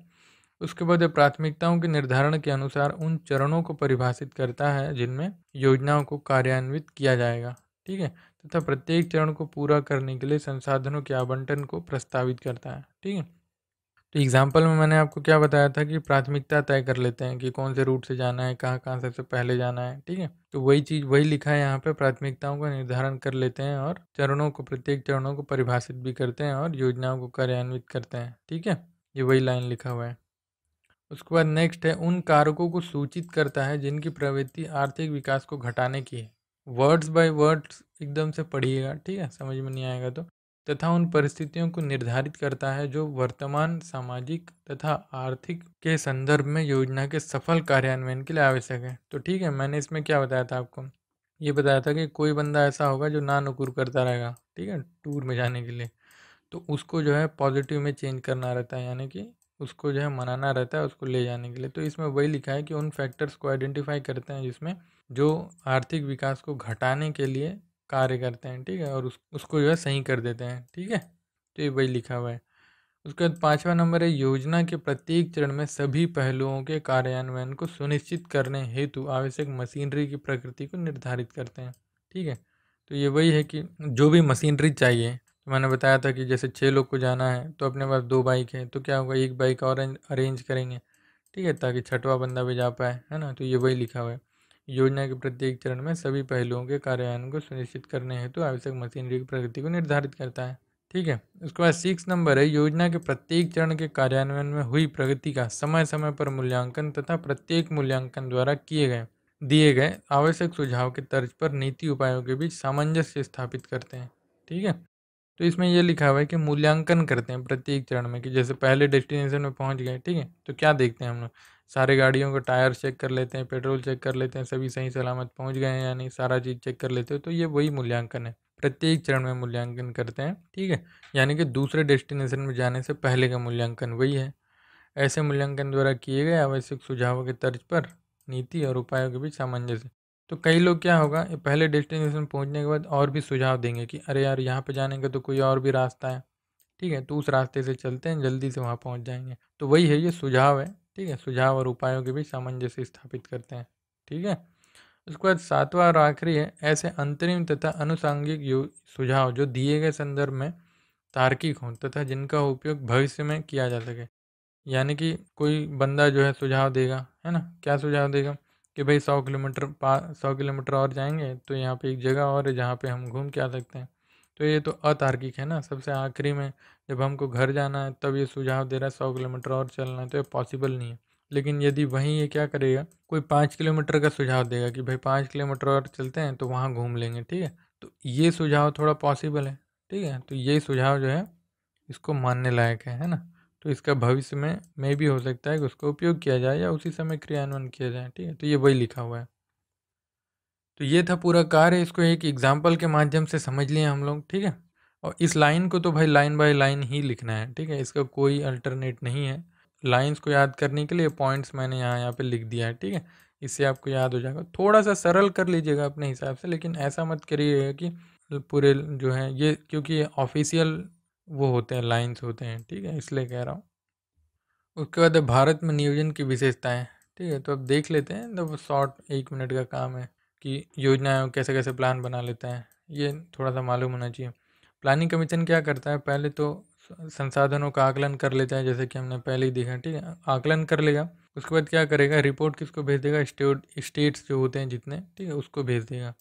उसके बाद प्राथमिकताओं के निर्धारण के अनुसार उन चरणों को परिभाषित करता है जिनमें योजनाओं को कार्यान्वित किया जाएगा ठीक है तथा प्रत्येक चरण को पूरा करने के लिए संसाधनों के आवंटन को प्रस्तावित करता है ठीक है तो एग्जाम्पल में मैंने आपको क्या बताया था कि प्राथमिकता तय कर लेते हैं कि कौन से रूट से जाना है कहाँ कहाँ सबसे पहले जाना है ठीक है तो वही चीज़ वही लिखा है यहाँ पे प्राथमिकताओं का निर्धारण कर लेते हैं और चरणों को प्रत्येक चरणों को परिभाषित भी करते हैं और योजनाओं को कार्यान्वित करते हैं ठीक है ये वही लाइन लिखा हुआ है उसके बाद नेक्स्ट है उन कारकों को सूचित करता है जिनकी प्रवृत्ति आर्थिक विकास को घटाने की है वर्ड्स बाय वर्ड्स एकदम से पढ़िएगा ठीक है समझ में नहीं आएगा तो तथा उन परिस्थितियों को निर्धारित करता है जो वर्तमान सामाजिक तथा आर्थिक के संदर्भ में योजना के सफल कार्यान्वयन के लिए आवश्यक है तो ठीक है मैंने इसमें क्या बताया था आपको ये बताया था कि कोई बंदा ऐसा होगा जो ना नुकुर करता रहेगा ठीक है टूर में जाने के लिए तो उसको जो है पॉजिटिव में चेंज करना रहता है यानी कि उसको जो है मनाना रहता है उसको ले जाने के लिए तो इसमें वही लिखा है कि उन फैक्टर्स को आइडेंटिफाई करते हैं जिसमें जो आर्थिक विकास को घटाने के लिए कार्य करते हैं ठीक है और उस, उसको जो है सही कर देते हैं ठीक है तो ये वही लिखा हुआ है उसके बाद पाँचवा नंबर है योजना के प्रत्येक चरण में सभी पहलुओं के कार्यान्वयन को सुनिश्चित करने हेतु आवश्यक मशीनरी की प्रकृति को निर्धारित करते हैं ठीक है तो ये वही है कि जो भी मशीनरी चाहिए तो मैंने बताया था कि जैसे छः लोग को जाना है तो अपने पास दो बाइक है तो क्या होगा एक बाइक और अरेंज करेंगे ठीक है ताकि छठवा बंदा भी जा पाए है ना तो ये वही लिखा हुआ है योजना के प्रत्येक चरण में सभी पहलुओं के कार्यान्वयन को सुनिश्चित करने हेतु तो आवश्यक मशीनरी की प्रगति को निर्धारित करता है ठीक है उसके बाद सिक्स नंबर है योजना के प्रत्येक चरण के कार्यान्वयन में हुई प्रगति का समय समय पर मूल्यांकन तथा प्रत्येक मूल्यांकन द्वारा किए गए दिए गए आवश्यक सुझाव के तर्ज पर नीति उपायों के बीच सामंजस्य स्थापित करते हैं ठीक है तो इसमें यह लिखा हुआ है कि मूल्यांकन करते हैं प्रत्येक चरण में कि जैसे पहले डेस्टिनेशन में पहुंच गए ठीक है तो क्या देखते हैं हम लोग सारे गाड़ियों का टायर चेक कर लेते हैं पेट्रोल चेक कर लेते हैं सभी सही सलामत पहुंच गए हैं या नहीं सारा चीज़ चेक कर लेते हैं तो ये वही मूल्यांकन है प्रत्येक चरण में मूल्यांकन करते हैं ठीक है यानी कि दूसरे डेस्टिनेशन में जाने से पहले का मूल्यांकन वही है ऐसे मूल्यांकन द्वारा किए गए आवश्यक सुझावों के तर्ज पर नीति और उपायों के बीच सामंजस्य तो कई लोग क्या होगा पहले डेस्टिनेशन पहुंचने के बाद और भी सुझाव देंगे कि अरे यार यहाँ पे जाने का तो कोई और भी रास्ता है ठीक है तो उस रास्ते से चलते हैं जल्दी से वहाँ पहुँच जाएंगे तो वही है ये सुझाव है ठीक है सुझाव और उपायों के बीच सामंजस्य स्थापित करते हैं ठीक है उसके बाद सातवां और आखिरी है ऐसे अंतरिम तथा अनुसांगिक सुझाव जो दिए गए संदर्भ में तार्किक हों तथा जिनका उपयोग भविष्य में किया जा सके यानी कि कोई बंदा जो है सुझाव देगा है ना क्या सुझाव देगा कि भाई सौ किलोमीटर पा सौ किलोमीटर और जाएंगे तो यहाँ पे एक जगह और है जहाँ पे हम घूम के आ सकते हैं तो ये तो अतार्किक है ना सबसे आखिरी में जब हमको घर जाना है तब ये सुझाव दे रहा है सौ किलोमीटर और चलना है तो ये पॉसिबल नहीं है लेकिन यदि वहीं ये क्या करेगा कोई पाँच किलोमीटर का सुझाव देगा कि भाई पाँच किलोमीटर और चलते हैं तो वहाँ घूम लेंगे ठीक है तो ये सुझाव थोड़ा पॉसिबल है ठीक है तो ये सुझाव जो है इसको मानने लायक है है ना तो इसका भविष्य में मे भी हो सकता है कि उसका उपयोग किया जाए या उसी समय क्रियान्वयन किया जाए ठीक है तो ये वही लिखा हुआ है तो ये था पूरा कार्य इसको एक एग्जाम्पल के माध्यम से समझ लिए हम लोग ठीक है और इस लाइन को तो भाई लाइन बाय लाइन ही लिखना है ठीक है इसका कोई अल्टरनेट नहीं है लाइंस को याद करने के लिए पॉइंट्स मैंने यहाँ यहाँ पे लिख दिया है ठीक है इससे आपको याद हो जाएगा थोड़ा सा सरल कर लीजिएगा अपने हिसाब से लेकिन ऐसा मत करिएगा कि पूरे जो है ये क्योंकि ऑफिशियल वो होते हैं लाइन्स होते हैं ठीक है इसलिए कह रहा हूँ उसके बाद भारत में नियोजन की विशेषताएँ ठीक है तो अब देख लेते हैं तो शॉर्ट एक मिनट का काम है कि योजनाएं कैसे कैसे प्लान बना लेते हैं ये थोड़ा सा मालूम होना चाहिए प्लानिंग कमीशन क्या करता है पहले तो संसाधनों का आकलन कर लेता है जैसे कि हमने पहले ही देखा ठीक है आकलन कर लेगा उसके बाद क्या करेगा रिपोर्ट किसको भेज देगा स्टेट स्टेट्स जो होते हैं जितने ठीक है उसको भेज देगा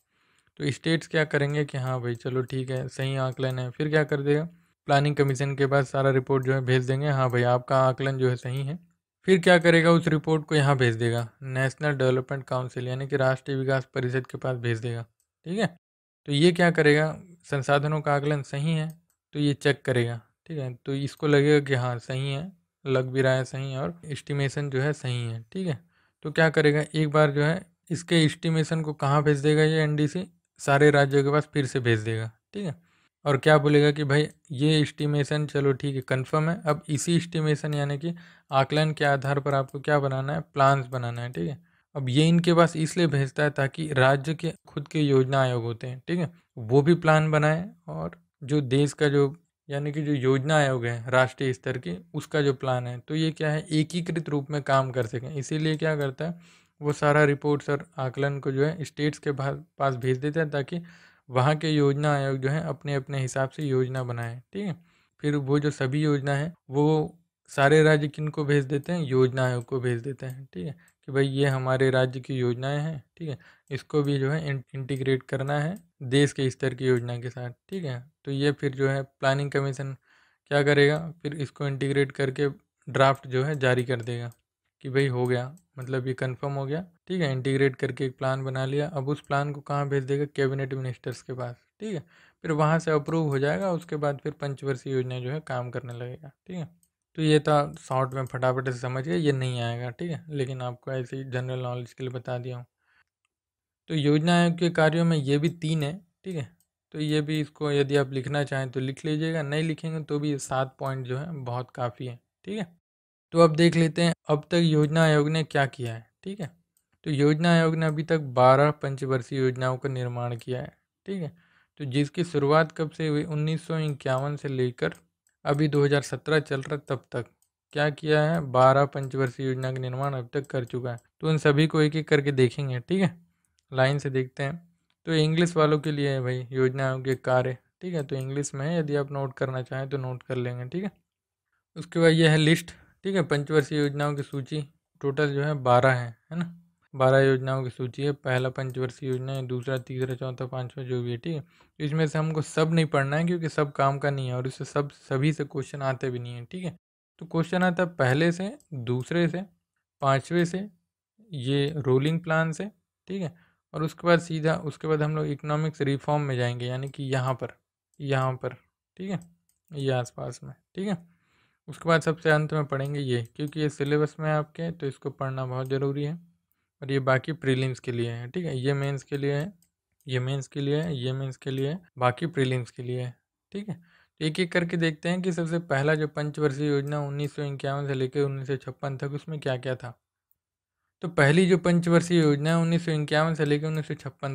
तो स्टेट्स क्या करेंगे कि हाँ भाई चलो ठीक है सही आकलन है फिर क्या कर देगा प्लानिंग कमीशन के पास सारा रिपोर्ट जो है भेज देंगे हाँ भाई आपका आकलन जो है सही है फिर क्या करेगा उस रिपोर्ट को यहाँ भेज देगा नेशनल डेवलपमेंट काउंसिल यानी कि राष्ट्रीय विकास परिषद के पास भेज देगा ठीक है तो ये क्या करेगा संसाधनों का आकलन सही है तो ये चेक करेगा ठीक है तो इसको लगेगा कि हाँ सही है लग भी रहा है सही है और इस्टीमेशन जो है सही है ठीक है तो क्या करेगा एक बार जो है इसके इस्टीमेशन को कहाँ भेज देगा ये एनडीसी सारे राज्यों के पास फिर से भेज देगा ठीक है और क्या बोलेगा कि भाई ये इस्टीमेशन चलो ठीक है कंफर्म है अब इसी इस्टीमेशन यानी कि आकलन के आधार पर आपको क्या बनाना है प्लान्स बनाना है ठीक है अब ये इनके पास इसलिए भेजता है ताकि राज्य के खुद के योजना आयोग होते हैं ठीक है वो भी प्लान बनाए और जो देश का जो यानी कि जो योजना आयोग है राष्ट्रीय स्तर की उसका जो प्लान है तो ये क्या है एकीकृत रूप में काम कर सकें इसीलिए क्या करता है वो सारा रिपोर्ट्स और आकलन को जो है स्टेट्स के पास भेज देता है ताकि वहाँ के योजना आयोग जो है अपने अपने हिसाब से योजना बनाए ठीक है फिर वो जो सभी योजना है वो सारे राज्य किन को भेज देते हैं योजना आयोग को भेज देते हैं ठीक है कि भाई ये हमारे राज्य की योजनाएं हैं ठीक है इसको भी जो है इंटीग्रेट करना है देश के स्तर की योजना के साथ ठीक है तो ये फिर जो है प्लानिंग कमीशन क्या करेगा फिर इसको इंटीग्रेट करके ड्राफ्ट जो है जारी कर देगा कि भाई हो गया मतलब ये कंफर्म हो गया ठीक है इंटीग्रेट करके एक प्लान बना लिया अब उस प्लान को कहाँ भेज देगा कैबिनेट मिनिस्टर्स के पास ठीक है फिर वहाँ से अप्रूव हो जाएगा उसके बाद फिर पंचवर्षीय योजना जो है काम करने लगेगा ठीक है तो ये तो शॉर्ट में फटाफट से समझ गए ये नहीं आएगा ठीक है लेकिन आपको ऐसे ही जनरल नॉलेज के लिए बता दिया हूँ तो योजना आयोग के कार्यों में ये भी तीन है ठीक है तो ये भी इसको यदि आप लिखना चाहें तो लिख लीजिएगा नहीं लिखेंगे तो भी सात पॉइंट जो है बहुत काफ़ी है ठीक है तो अब देख लेते हैं अब तक योजना आयोग ने क्या किया है ठीक है तो योजना आयोग ने अभी तक बारह पंचवर्षीय योजनाओं का निर्माण किया है ठीक है तो जिसकी शुरुआत कब से हुई उन्नीस से लेकर अभी 2017 चल रहा तब तक क्या किया है बारह पंचवर्षीय योजना का निर्माण अब तक कर चुका है तो उन सभी को एक एक करके देखेंगे ठीक है लाइन से देखते हैं तो इंग्लिश वालों के लिए है भाई योजना आयोग के कार्य ठीक है तो इंग्लिश में यदि आप नोट करना चाहें तो नोट कर लेंगे ठीक है उसके बाद यह है लिस्ट ठीक है पंचवर्षीय योजनाओं की सूची टोटल जो है बारह है है ना बारह योजनाओं की सूची है पहला पंचवर्षीय योजना है दूसरा तीसरा चौथा पाँचवा जो भी है ठीक है इसमें से हमको सब नहीं पढ़ना है क्योंकि सब काम का नहीं है और इससे सब सभी से क्वेश्चन आते भी नहीं है ठीक है तो क्वेश्चन आता है पहले से दूसरे से पाँचवें से ये रोलिंग प्लान से ठीक है और उसके बाद सीधा उसके बाद हम लोग इकोनॉमिक्स रिफॉर्म में जाएंगे यानी कि यहाँ पर यहाँ पर ठीक है ये आसपास में ठीक है उसके बाद सबसे अंत में पढ़ेंगे ये क्योंकि ये सिलेबस में आपके तो इसको पढ़ना बहुत ज़रूरी है और ये बाकी प्रीलिम्स के लिए है ठीक है ये मेंस के लिए है ये मेंस के लिए है ये मेंस के लिए है बाकी प्रीलिम्स के लिए है ठीक है तो एक एक करके देखते हैं कि सबसे पहला जो पंचवर्षीय योजना उन्नीस से लेकर उन्नीस तक उसमें क्या क्या था तो पहली जो पंचवर्षीय योजना है उन्नीस से लेकर उन्नीस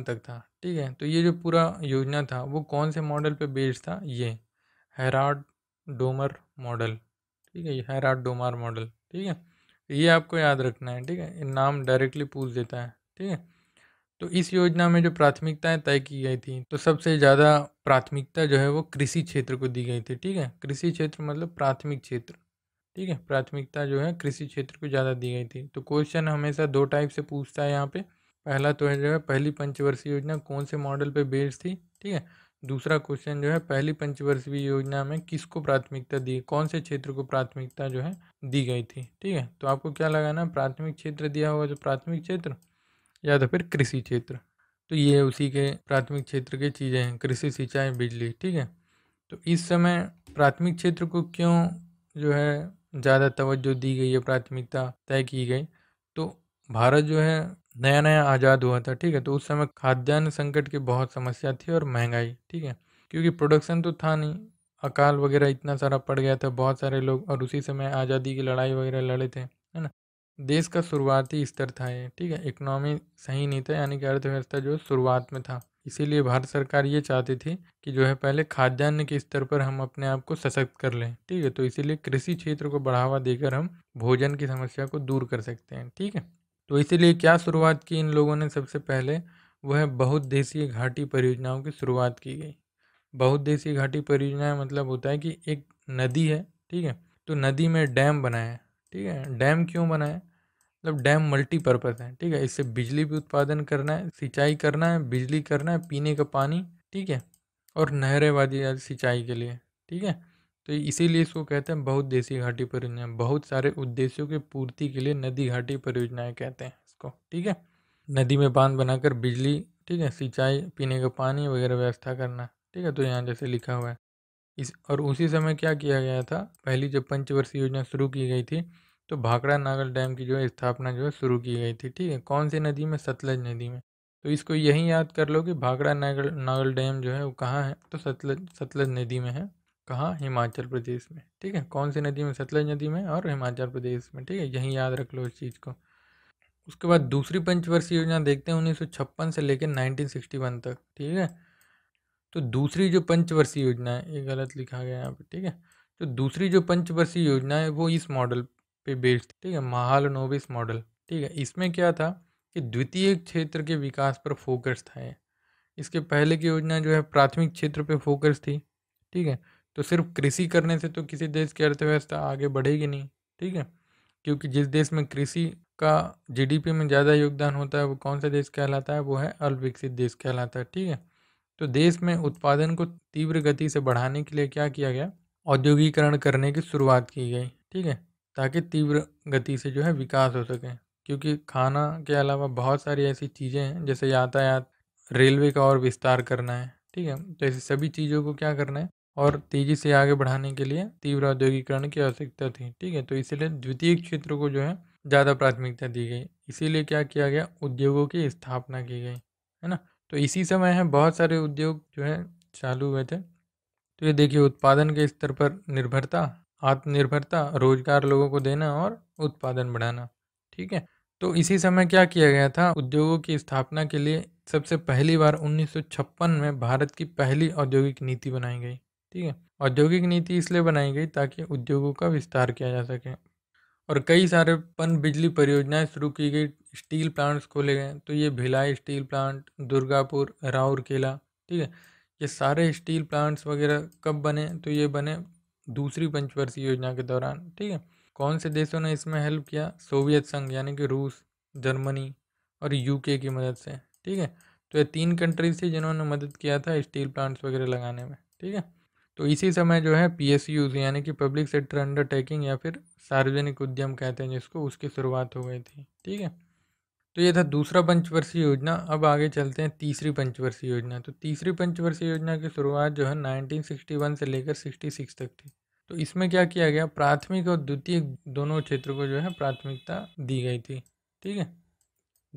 तक था ठीक है तो ये जो पूरा योजना था वो कौन से मॉडल पर बेस्ड था ये हैराड डोमर मॉडल ठीक है ये हैराट डोमार मॉडल ठीक है ये आपको याद रखना है ठीक है नाम डायरेक्टली पूछ देता है ठीक है तो इस योजना में जो प्राथमिकताएं तय की गई थी तो सबसे ज़्यादा प्राथमिकता जो है वो कृषि क्षेत्र को दी गई थी ठीक है कृषि क्षेत्र मतलब प्राथमिक क्षेत्र ठीक है प्राथमिकता जो है कृषि क्षेत्र को ज़्यादा दी गई थी तो क्वेश्चन हमेशा दो टाइप से पूछता है यहाँ पे पहला तो है जो है पहली पंचवर्षीय योजना कौन से मॉडल पे बेस्ड थी ठीक है दूसरा क्वेश्चन जो है पहली पंचवर्षीय योजना में किसको प्राथमिकता दी कौन से क्षेत्र को प्राथमिकता जो है दी गई थी ठीक है तो आपको क्या लगाना प्राथमिक क्षेत्र दिया होगा तो प्राथमिक क्षेत्र या तो फिर कृषि क्षेत्र तो ये उसी के प्राथमिक क्षेत्र के चीज़ें हैं कृषि सिंचाई बिजली ठीक है तो इस समय प्राथमिक क्षेत्र को क्यों जो है ज़्यादा तवज्जो दी गई है प्राथमिकता तय की गई तो भारत जो है नया नया आज़ाद हुआ था ठीक है तो उस समय खाद्यान्न संकट की बहुत समस्या थी और महंगाई ठीक है क्योंकि प्रोडक्शन तो था नहीं अकाल वगैरह इतना सारा पड़ गया था बहुत सारे लोग और उसी समय आज़ादी की लड़ाई वगैरह लड़े थे है ना देश का शुरुआती स्तर था ये ठीक है इकनॉमी सही नहीं था यानी कि अर्थव्यवस्था जो शुरुआत में था इसीलिए भारत सरकार ये चाहती थी कि जो है पहले खाद्यान्न के स्तर पर हम अपने आप को सशक्त कर लें ठीक है तो इसीलिए कृषि क्षेत्र को बढ़ावा देकर हम भोजन की समस्या को दूर कर सकते हैं ठीक है तो इसीलिए क्या शुरुआत की इन लोगों ने सबसे पहले वह है बहुउद्देशीय घाटी परियोजनाओं की शुरुआत की गई बहुद्देशीय घाटी परियोजनाएं मतलब होता है कि एक नदी है ठीक है तो नदी में डैम बनाए ठीक है डैम क्यों बनाए मतलब डैम मल्टीपर्पज़ है ठीक है इससे बिजली भी उत्पादन करना है सिंचाई करना है बिजली करना है पीने का पानी ठीक है और नहरें वादी सिंचाई के लिए ठीक है तो इसीलिए इसको कहते हैं बहुत देसी घाटी परियोजना बहुत सारे उद्देश्यों की पूर्ति के लिए नदी घाटी परियोजनाएं कहते हैं इसको ठीक है नदी में बांध बनाकर बिजली ठीक है सिंचाई पीने का पानी वगैरह व्यवस्था करना ठीक है तो यहाँ जैसे लिखा हुआ है इस और उसी समय क्या किया गया था पहली जब पंचवर्षीय योजना शुरू की गई थी तो भाखड़ा नागल डैम की जो है स्थापना जो है शुरू की गई थी ठीक है कौन सी नदी में सतलज नदी में तो इसको यही याद कर लो कि भाखड़ा नागल नागल डैम जो है वो कहाँ है तो सतलज सतलज नदी में है कहाँ हिमाचल प्रदेश में ठीक है कौन सी नदी में सतलज नदी में और हिमाचल प्रदेश में ठीक है यहीं याद रख लो इस चीज़ को उसके बाद दूसरी पंचवर्षीय योजना देखते हैं उन्नीस से लेकर नाइनटीन तक ठीक है तो दूसरी जो पंचवर्षीय योजना है ये गलत लिखा गया यहाँ पर ठीक है तो दूसरी जो पंचवर्षीय योजना है वो इस मॉडल पे बेस्ड थी ठीक है नोबिस मॉडल ठीक है इसमें क्या था कि द्वितीय क्षेत्र के विकास पर फोकस था इसके पहले की योजना जो है प्राथमिक क्षेत्र पर फोकस थी ठीक है तो सिर्फ कृषि करने से तो किसी देश की अर्थव्यवस्था आगे बढ़ेगी नहीं ठीक है क्योंकि जिस देश में कृषि का जीडीपी में ज़्यादा योगदान होता है वो कौन सा देश कहलाता है वो है अल्पविकसित देश कहलाता है ठीक है तो देश में उत्पादन को तीव्र गति से बढ़ाने के लिए क्या किया गया औद्योगिकरण करने की शुरुआत की गई ठीक है ताकि तीव्र गति से जो है विकास हो सके क्योंकि खाना के अलावा बहुत सारी ऐसी चीज़ें हैं जैसे यातायात रेलवे का और विस्तार करना है ठीक है तो ऐसी सभी चीज़ों को क्या करना है और तेज़ी से आगे बढ़ाने के लिए तीव्र औद्योगिकरण की आवश्यकता थी ठीक है तो इसीलिए द्वितीय क्षेत्र को जो है ज़्यादा प्राथमिकता दी गई इसीलिए क्या किया गया उद्योगों की स्थापना की गई है ना तो इसी समय है बहुत सारे उद्योग जो है चालू हुए थे तो ये देखिए उत्पादन के स्तर पर निर्भरता आत्मनिर्भरता रोजगार लोगों को देना और उत्पादन बढ़ाना ठीक है तो इसी समय क्या किया गया था उद्योगों की स्थापना के लिए सबसे पहली बार 1956 में भारत की पहली औद्योगिक नीति बनाई गई ठीक है औद्योगिक नीति इसलिए बनाई गई ताकि उद्योगों का विस्तार किया जा सके और कई सारे पन बिजली परियोजनाएं शुरू की गई स्टील प्लांट्स खोले गए तो ये भिलाई स्टील प्लांट दुर्गापुर राउरकेला ठीक है ये सारे स्टील प्लांट्स वगैरह कब बने तो ये बने दूसरी पंचवर्षीय योजना के दौरान ठीक है कौन से देशों ने इसमें हेल्प किया सोवियत संघ यानी कि रूस जर्मनी और यूके की मदद से ठीक है तो ये तीन कंट्रीज थी जिन्होंने मदद किया था स्टील प्लांट्स वगैरह लगाने में ठीक है तो इसी समय जो है पी यानी कि पब्लिक सेक्टर अंडरटेकिंग या फिर सार्वजनिक उद्यम कहते हैं जिसको उसकी शुरुआत हो गई थी ठीक है तो ये था दूसरा पंचवर्षीय योजना अब आगे चलते हैं तीसरी पंचवर्षीय योजना तो तीसरी पंचवर्षीय योजना की शुरुआत जो है 1961 से लेकर 66 तक थी तो इसमें क्या किया गया प्राथमिक और द्वितीय दोनों क्षेत्र को जो है प्राथमिकता दी गई थी ठीक है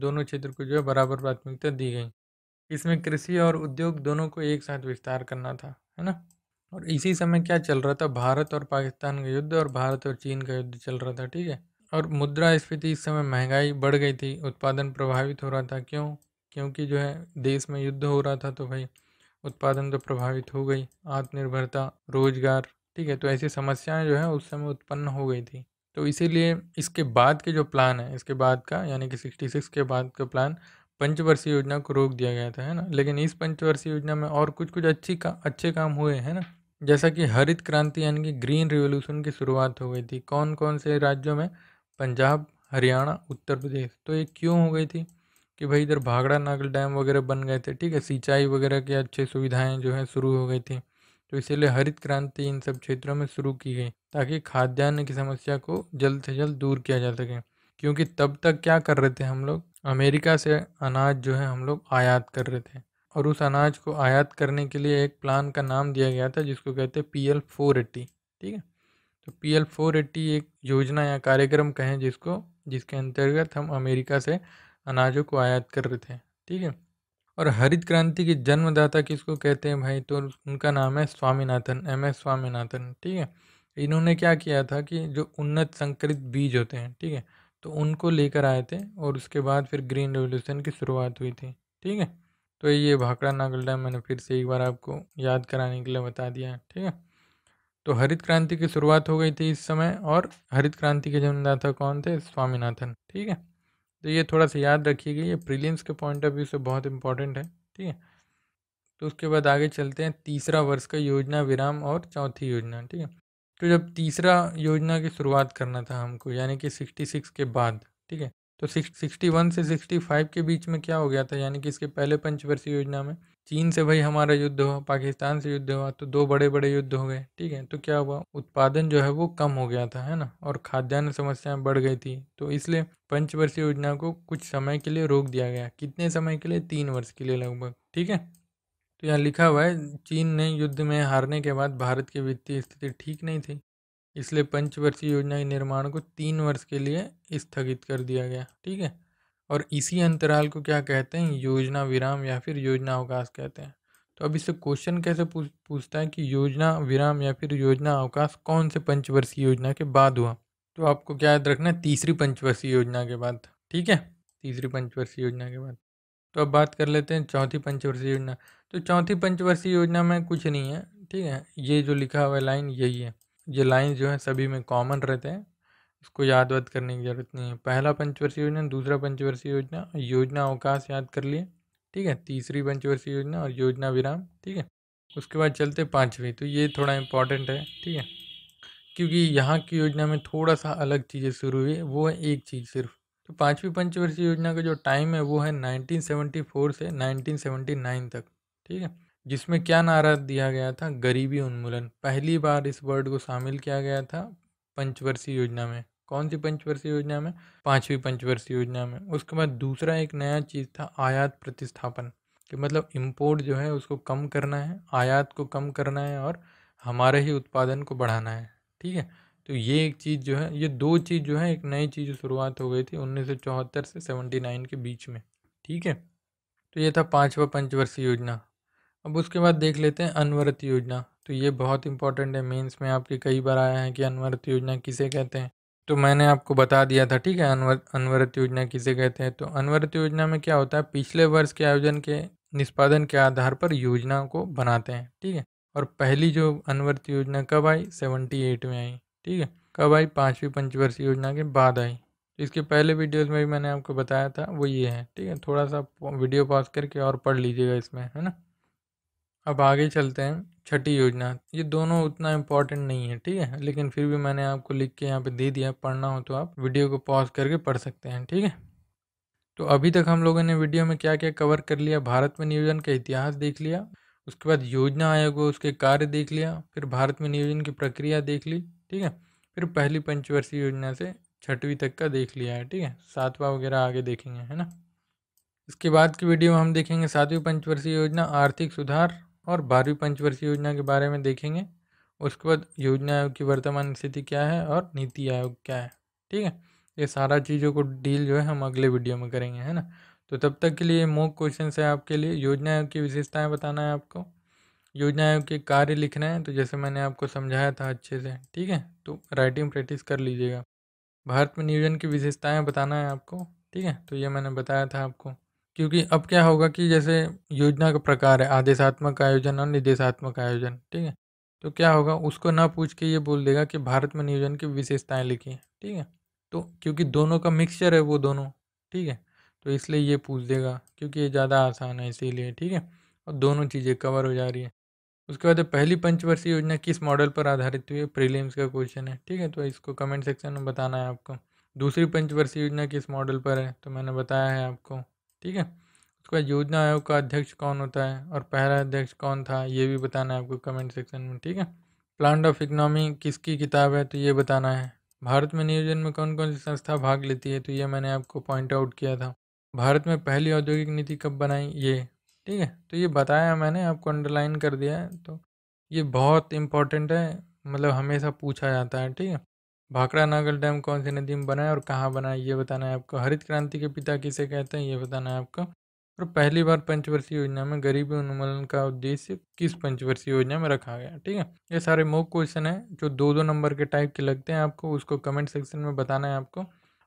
दोनों क्षेत्र को जो है बराबर प्राथमिकता दी गई इसमें कृषि और उद्योग दोनों को एक साथ विस्तार करना था है ना और इसी समय क्या चल रहा था भारत और पाकिस्तान का युद्ध और भारत और चीन का युद्ध चल रहा था ठीक है और मुद्रा स्फीति इस समय महंगाई बढ़ गई थी उत्पादन प्रभावित हो रहा था क्यों क्योंकि जो है देश में युद्ध हो रहा था तो भाई उत्पादन तो प्रभावित हो गई आत्मनिर्भरता रोजगार ठीक है तो ऐसी समस्याएं जो है उस समय उत्पन्न हो गई थी तो इसीलिए इसके बाद के जो प्लान है इसके बाद का यानी कि सिक्सटी सिक्स के बाद का प्लान पंचवर्षीय योजना को रोक दिया गया था है ना लेकिन इस पंचवर्षीय योजना में और कुछ कुछ अच्छी का अच्छे काम हुए हैं ना जैसा कि हरित क्रांति यानी कि ग्रीन रिवोल्यूशन की शुरुआत हो गई थी कौन कौन से राज्यों में पंजाब हरियाणा उत्तर प्रदेश तो ये क्यों हो गई थी कि भाई इधर भागड़ा नागल डैम वगैरह बन गए थे ठीक है सिंचाई वगैरह की अच्छी सुविधाएं जो है शुरू हो गई थी तो इसीलिए हरित क्रांति इन सब क्षेत्रों में शुरू की गई ताकि खाद्यान्न की समस्या को जल्द से जल्द दूर किया जा सके क्योंकि तब तक क्या कर रहे थे हम लोग अमेरिका से अनाज जो है हम लोग आयात कर रहे थे और उस अनाज को आयात करने के लिए एक प्लान का नाम दिया गया था जिसको कहते हैं पी एल फोर एट्टी ठीक है तो पी एल फोर एट्टी एक योजना या कार्यक्रम कहें जिसको जिसके अंतर्गत हम अमेरिका से अनाजों को आयात कर रहे थे ठीक है और हरित क्रांति के जन्मदाता किसको कहते हैं भाई तो उनका नाम है स्वामीनाथन एम एस स्वामीनाथन ठीक है इन्होंने क्या किया था कि जो उन्नत संकरित बीज होते हैं ठीक है तो उनको लेकर आए थे और उसके बाद फिर ग्रीन रेवोल्यूशन की शुरुआत हुई थी ठीक है तो ये भाखड़ा नागल डैम मैंने फिर से एक बार आपको याद कराने के लिए बता दिया है ठीक है तो हरित क्रांति की शुरुआत हो गई थी इस समय और हरित क्रांति के जन्मदाता कौन थे स्वामीनाथन ठीक है तो ये थोड़ा सा याद रखिएगा ये प्रीलिम्स के पॉइंट ऑफ व्यू से बहुत इंपॉर्टेंट है ठीक है तो उसके बाद आगे चलते हैं तीसरा वर्ष का योजना विराम और चौथी योजना ठीक है तो जब तीसरा योजना की शुरुआत करना था हमको यानी कि सिक्सटी सिक्स के बाद ठीक है तो सिक्सटी वन से सिक्सटी फाइव के बीच में क्या हो गया था यानी कि इसके पहले पंचवर्षीय योजना में चीन से भाई हमारा युद्ध हुआ पाकिस्तान से युद्ध हुआ तो दो बड़े बड़े युद्ध हो गए ठीक है तो क्या हुआ उत्पादन जो है वो कम हो गया था है ना और खाद्यान्न समस्याएं बढ़ गई थी तो इसलिए पंचवर्षीय योजना को कुछ समय के लिए रोक दिया गया कितने समय के लिए तीन वर्ष के लिए लगभग ठीक है यहाँ लिखा हुआ है चीन ने युद्ध में हारने के बाद भारत की वित्तीय स्थिति ठीक नहीं थी इसलिए पंचवर्षीय योजना के निर्माण को तीन वर्ष के लिए स्थगित कर दिया गया ठीक है और इसी अंतराल को क्या कहते हैं योजना विराम या फिर योजना अवकाश कहते हैं तो अब इससे क्वेश्चन कैसे पूछ पूछता है कि योजना विराम या फिर योजना अवकाश कौन से पंचवर्षीय योजना के बाद हुआ तो आपको क्या याद रखना है तीसरी पंचवर्षीय योजना के बाद ठीक है तीसरी पंचवर्षीय योजना के बाद तो अब बात कर लेते हैं चौथी पंचवर्षीय योजना तो चौथी पंचवर्षीय योजना में कुछ नहीं है ठीक है ये जो लिखा हुआ लाइन यही है ये लाइन जो है सभी में कॉमन रहते हैं इसको याद वाद करने की ज़रूरत नहीं है पहला पंचवर्षीय योजना दूसरा पंचवर्षीय योजना योजना अवकाश याद कर लिए ठीक है तीसरी पंचवर्षीय योजना और योजना विराम ठीक है उसके बाद चलते पाँचवीं तो ये थोड़ा इम्पॉर्टेंट है ठीक है क्योंकि यहाँ की योजना में थोड़ा सा अलग चीज़ें शुरू हुई वो है एक चीज़ सिर्फ तो पाँचवीं पंचवर्षीय योजना का जो टाइम है वो है नाइनटीन से नाइनटीन तक ठीक है जिसमें क्या नारा दिया गया था गरीबी उन्मूलन पहली बार इस वर्ड को शामिल किया गया था पंचवर्षीय योजना में कौन सी पंचवर्षीय योजना में पांचवी पंचवर्षीय योजना में उसके बाद दूसरा एक नया चीज़ था आयात प्रतिस्थापन कि मतलब इम्पोर्ट जो है उसको कम करना है आयात को कम करना है और हमारे ही उत्पादन को बढ़ाना है ठीक है तो ये एक चीज़ जो है ये दो चीज़ जो है एक नई चीज़ शुरुआत हो गई थी उन्नीस से सेवेंटी नाइन के बीच में ठीक है तो ये था पाँचवा पंचवर्षीय योजना अब उसके बाद देख लेते हैं अनवरत योजना तो ये बहुत इंपॉर्टेंट है मेंस में आपके कई बार आया है कि अनवरत योजना किसे कहते हैं तो मैंने आपको बता दिया था ठीक है अनवर अनवरत योजना किसे कहते हैं तो अनवरत योजना में क्या होता है पिछले वर्ष के आयोजन के निष्पादन के आधार पर योजना को बनाते हैं ठीक है और पहली जो अनवरत योजना कब आई सेवेंटी एट में आई ठीक है कब आई पाँचवीं पंचवर्षीय योजना के बाद आई तो इसके पहले वीडियोज में भी मैंने आपको बताया था वो ये है ठीक है थोड़ा सा वीडियो पॉज करके और पढ़ लीजिएगा इसमें है ना अब आगे चलते हैं छठी योजना ये दोनों उतना इम्पॉर्टेंट नहीं है ठीक है लेकिन फिर भी मैंने आपको लिख के यहाँ पे दे दिया पढ़ना हो तो आप वीडियो को पॉज करके पढ़ सकते हैं ठीक है तो अभी तक हम लोगों ने वीडियो में क्या क्या कवर कर लिया भारत में नियोजन का इतिहास देख लिया उसके बाद योजना आयोग उसके कार्य देख लिया फिर भारत में नियोजन की प्रक्रिया देख ली ठीक है फिर पहली पंचवर्षीय योजना से छठवीं तक का देख लिया है ठीक है सातवां वगैरह आगे देखेंगे है ना इसके बाद की वीडियो में हम देखेंगे सातवीं पंचवर्षीय योजना आर्थिक सुधार और बारहवीं पंचवर्षीय योजना के बारे में देखेंगे उसके बाद योजना आयोग की वर्तमान स्थिति क्या है और नीति आयोग क्या है ठीक है ये सारा चीज़ों को डील जो है हम अगले वीडियो में करेंगे है ना तो तब तक के लिए मोक क्वेश्चन है आपके लिए योजना आयोग की विशेषताएँ बताना है आपको योजना आयोग के कार्य लिखना है तो जैसे मैंने आपको समझाया था अच्छे से ठीक है तो राइटिंग प्रैक्टिस कर लीजिएगा भारत में नियोजन की विशेषताएँ बताना है आपको ठीक है तो ये मैंने बताया था आपको क्योंकि अब क्या होगा कि जैसे योजना का प्रकार है आदेशात्मक आयोजन और निर्देशात्मक आयोजन ठीक है तो क्या होगा उसको ना पूछ के ये बोल देगा कि भारत में नियोजन की विशेषताएं लिखी हैं ठीक है तो क्योंकि दोनों का मिक्सचर है वो दोनों ठीक है तो इसलिए ये पूछ देगा क्योंकि ये ज़्यादा आसान है इसीलिए ठीक है और दोनों चीज़ें कवर हो जा रही है उसके बाद पहली पंचवर्षीय योजना किस मॉडल पर आधारित हुई है प्रीलिम्स का क्वेश्चन है ठीक है तो इसको कमेंट सेक्शन में बताना है आपको दूसरी पंचवर्षीय योजना किस मॉडल पर है तो मैंने बताया है आपको ठीक है उसके बाद योजना आयोग का अध्यक्ष कौन होता है और पहला अध्यक्ष कौन था ये भी बताना है आपको कमेंट सेक्शन में ठीक है प्लान ऑफ इकनॉमी किसकी किताब है तो ये बताना है भारत में नियोजन में कौन कौन सी संस्था भाग लेती है तो ये मैंने आपको पॉइंट आउट किया था भारत में पहली औद्योगिक नीति कब बनाई ये ठीक है तो ये बताया मैंने आपको अंडरलाइन कर दिया है तो ये बहुत इंपॉर्टेंट है मतलब हमेशा पूछा जाता है ठीक है भाखड़ा नागल डैम कौन सी नदी में बना है और कहाँ बना है ये बताना है आपको हरित क्रांति के पिता किसे कहते हैं ये बताना है आपको और पहली बार पंचवर्षीय योजना में गरीबी उन्मूलन का उद्देश्य किस पंचवर्षीय योजना में रखा गया ठीक है ये सारे मोक क्वेश्चन हैं जो दो दो नंबर के टाइप के लगते हैं आपको उसको कमेंट सेक्शन में बताना है आपको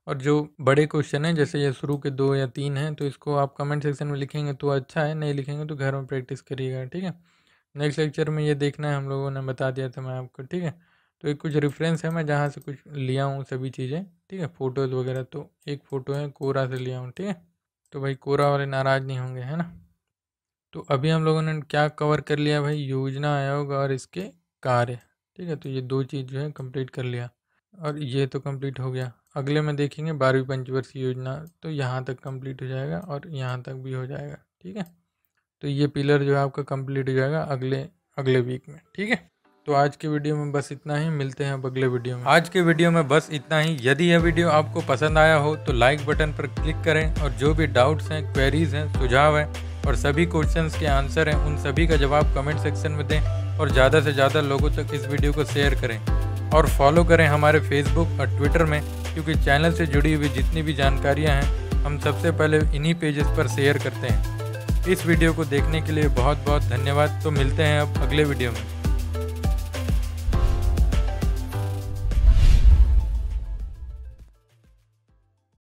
और जो बड़े क्वेश्चन हैं जैसे ये शुरू के दो या तीन हैं तो इसको आप कमेंट सेक्शन में लिखेंगे तो अच्छा है नहीं लिखेंगे तो घर में प्रैक्टिस करिएगा ठीक है नेक्स्ट लेक्चर में ये देखना है हम लोगों ने बता दिया था मैं आपको ठीक है तो एक कुछ रेफरेंस है मैं जहाँ से कुछ लिया हूँ सभी चीज़ें ठीक है फ़ोटोज़ वगैरह तो एक फ़ोटो है कोरा से लिया हूँ ठीक है तो भाई कोरा वाले नाराज़ नहीं होंगे है ना तो अभी हम लोगों ने क्या कवर कर लिया भाई योजना आयोग और इसके कार्य ठीक है तो ये दो चीज़ जो है कंप्लीट कर लिया और ये तो कंप्लीट हो गया अगले में देखेंगे बारहवीं पंचवर्षीय योजना तो यहाँ तक कम्प्लीट हो जाएगा और यहाँ तक भी हो जाएगा ठीक है तो ये पिलर जो है आपका कम्प्लीट हो जाएगा अगले अगले वीक में ठीक है तो आज की वीडियो में बस इतना ही मिलते हैं अब अगले वीडियो में आज के वीडियो में बस इतना ही यदि यह वीडियो आपको पसंद आया हो तो लाइक बटन पर क्लिक करें और जो भी डाउट्स हैं क्वेरीज हैं सुझाव हैं और सभी क्वेश्चंस के आंसर हैं उन सभी का जवाब कमेंट सेक्शन में दें और ज़्यादा से ज़्यादा लोगों तक इस वीडियो को शेयर करें और फॉलो करें हमारे फेसबुक और ट्विटर में क्योंकि चैनल से जुड़ी हुई जितनी भी जानकारियाँ हैं हम सबसे पहले इन्हीं पेजेस पर शेयर करते हैं इस वीडियो को देखने के लिए बहुत बहुत धन्यवाद तो मिलते हैं अब अगले वीडियो में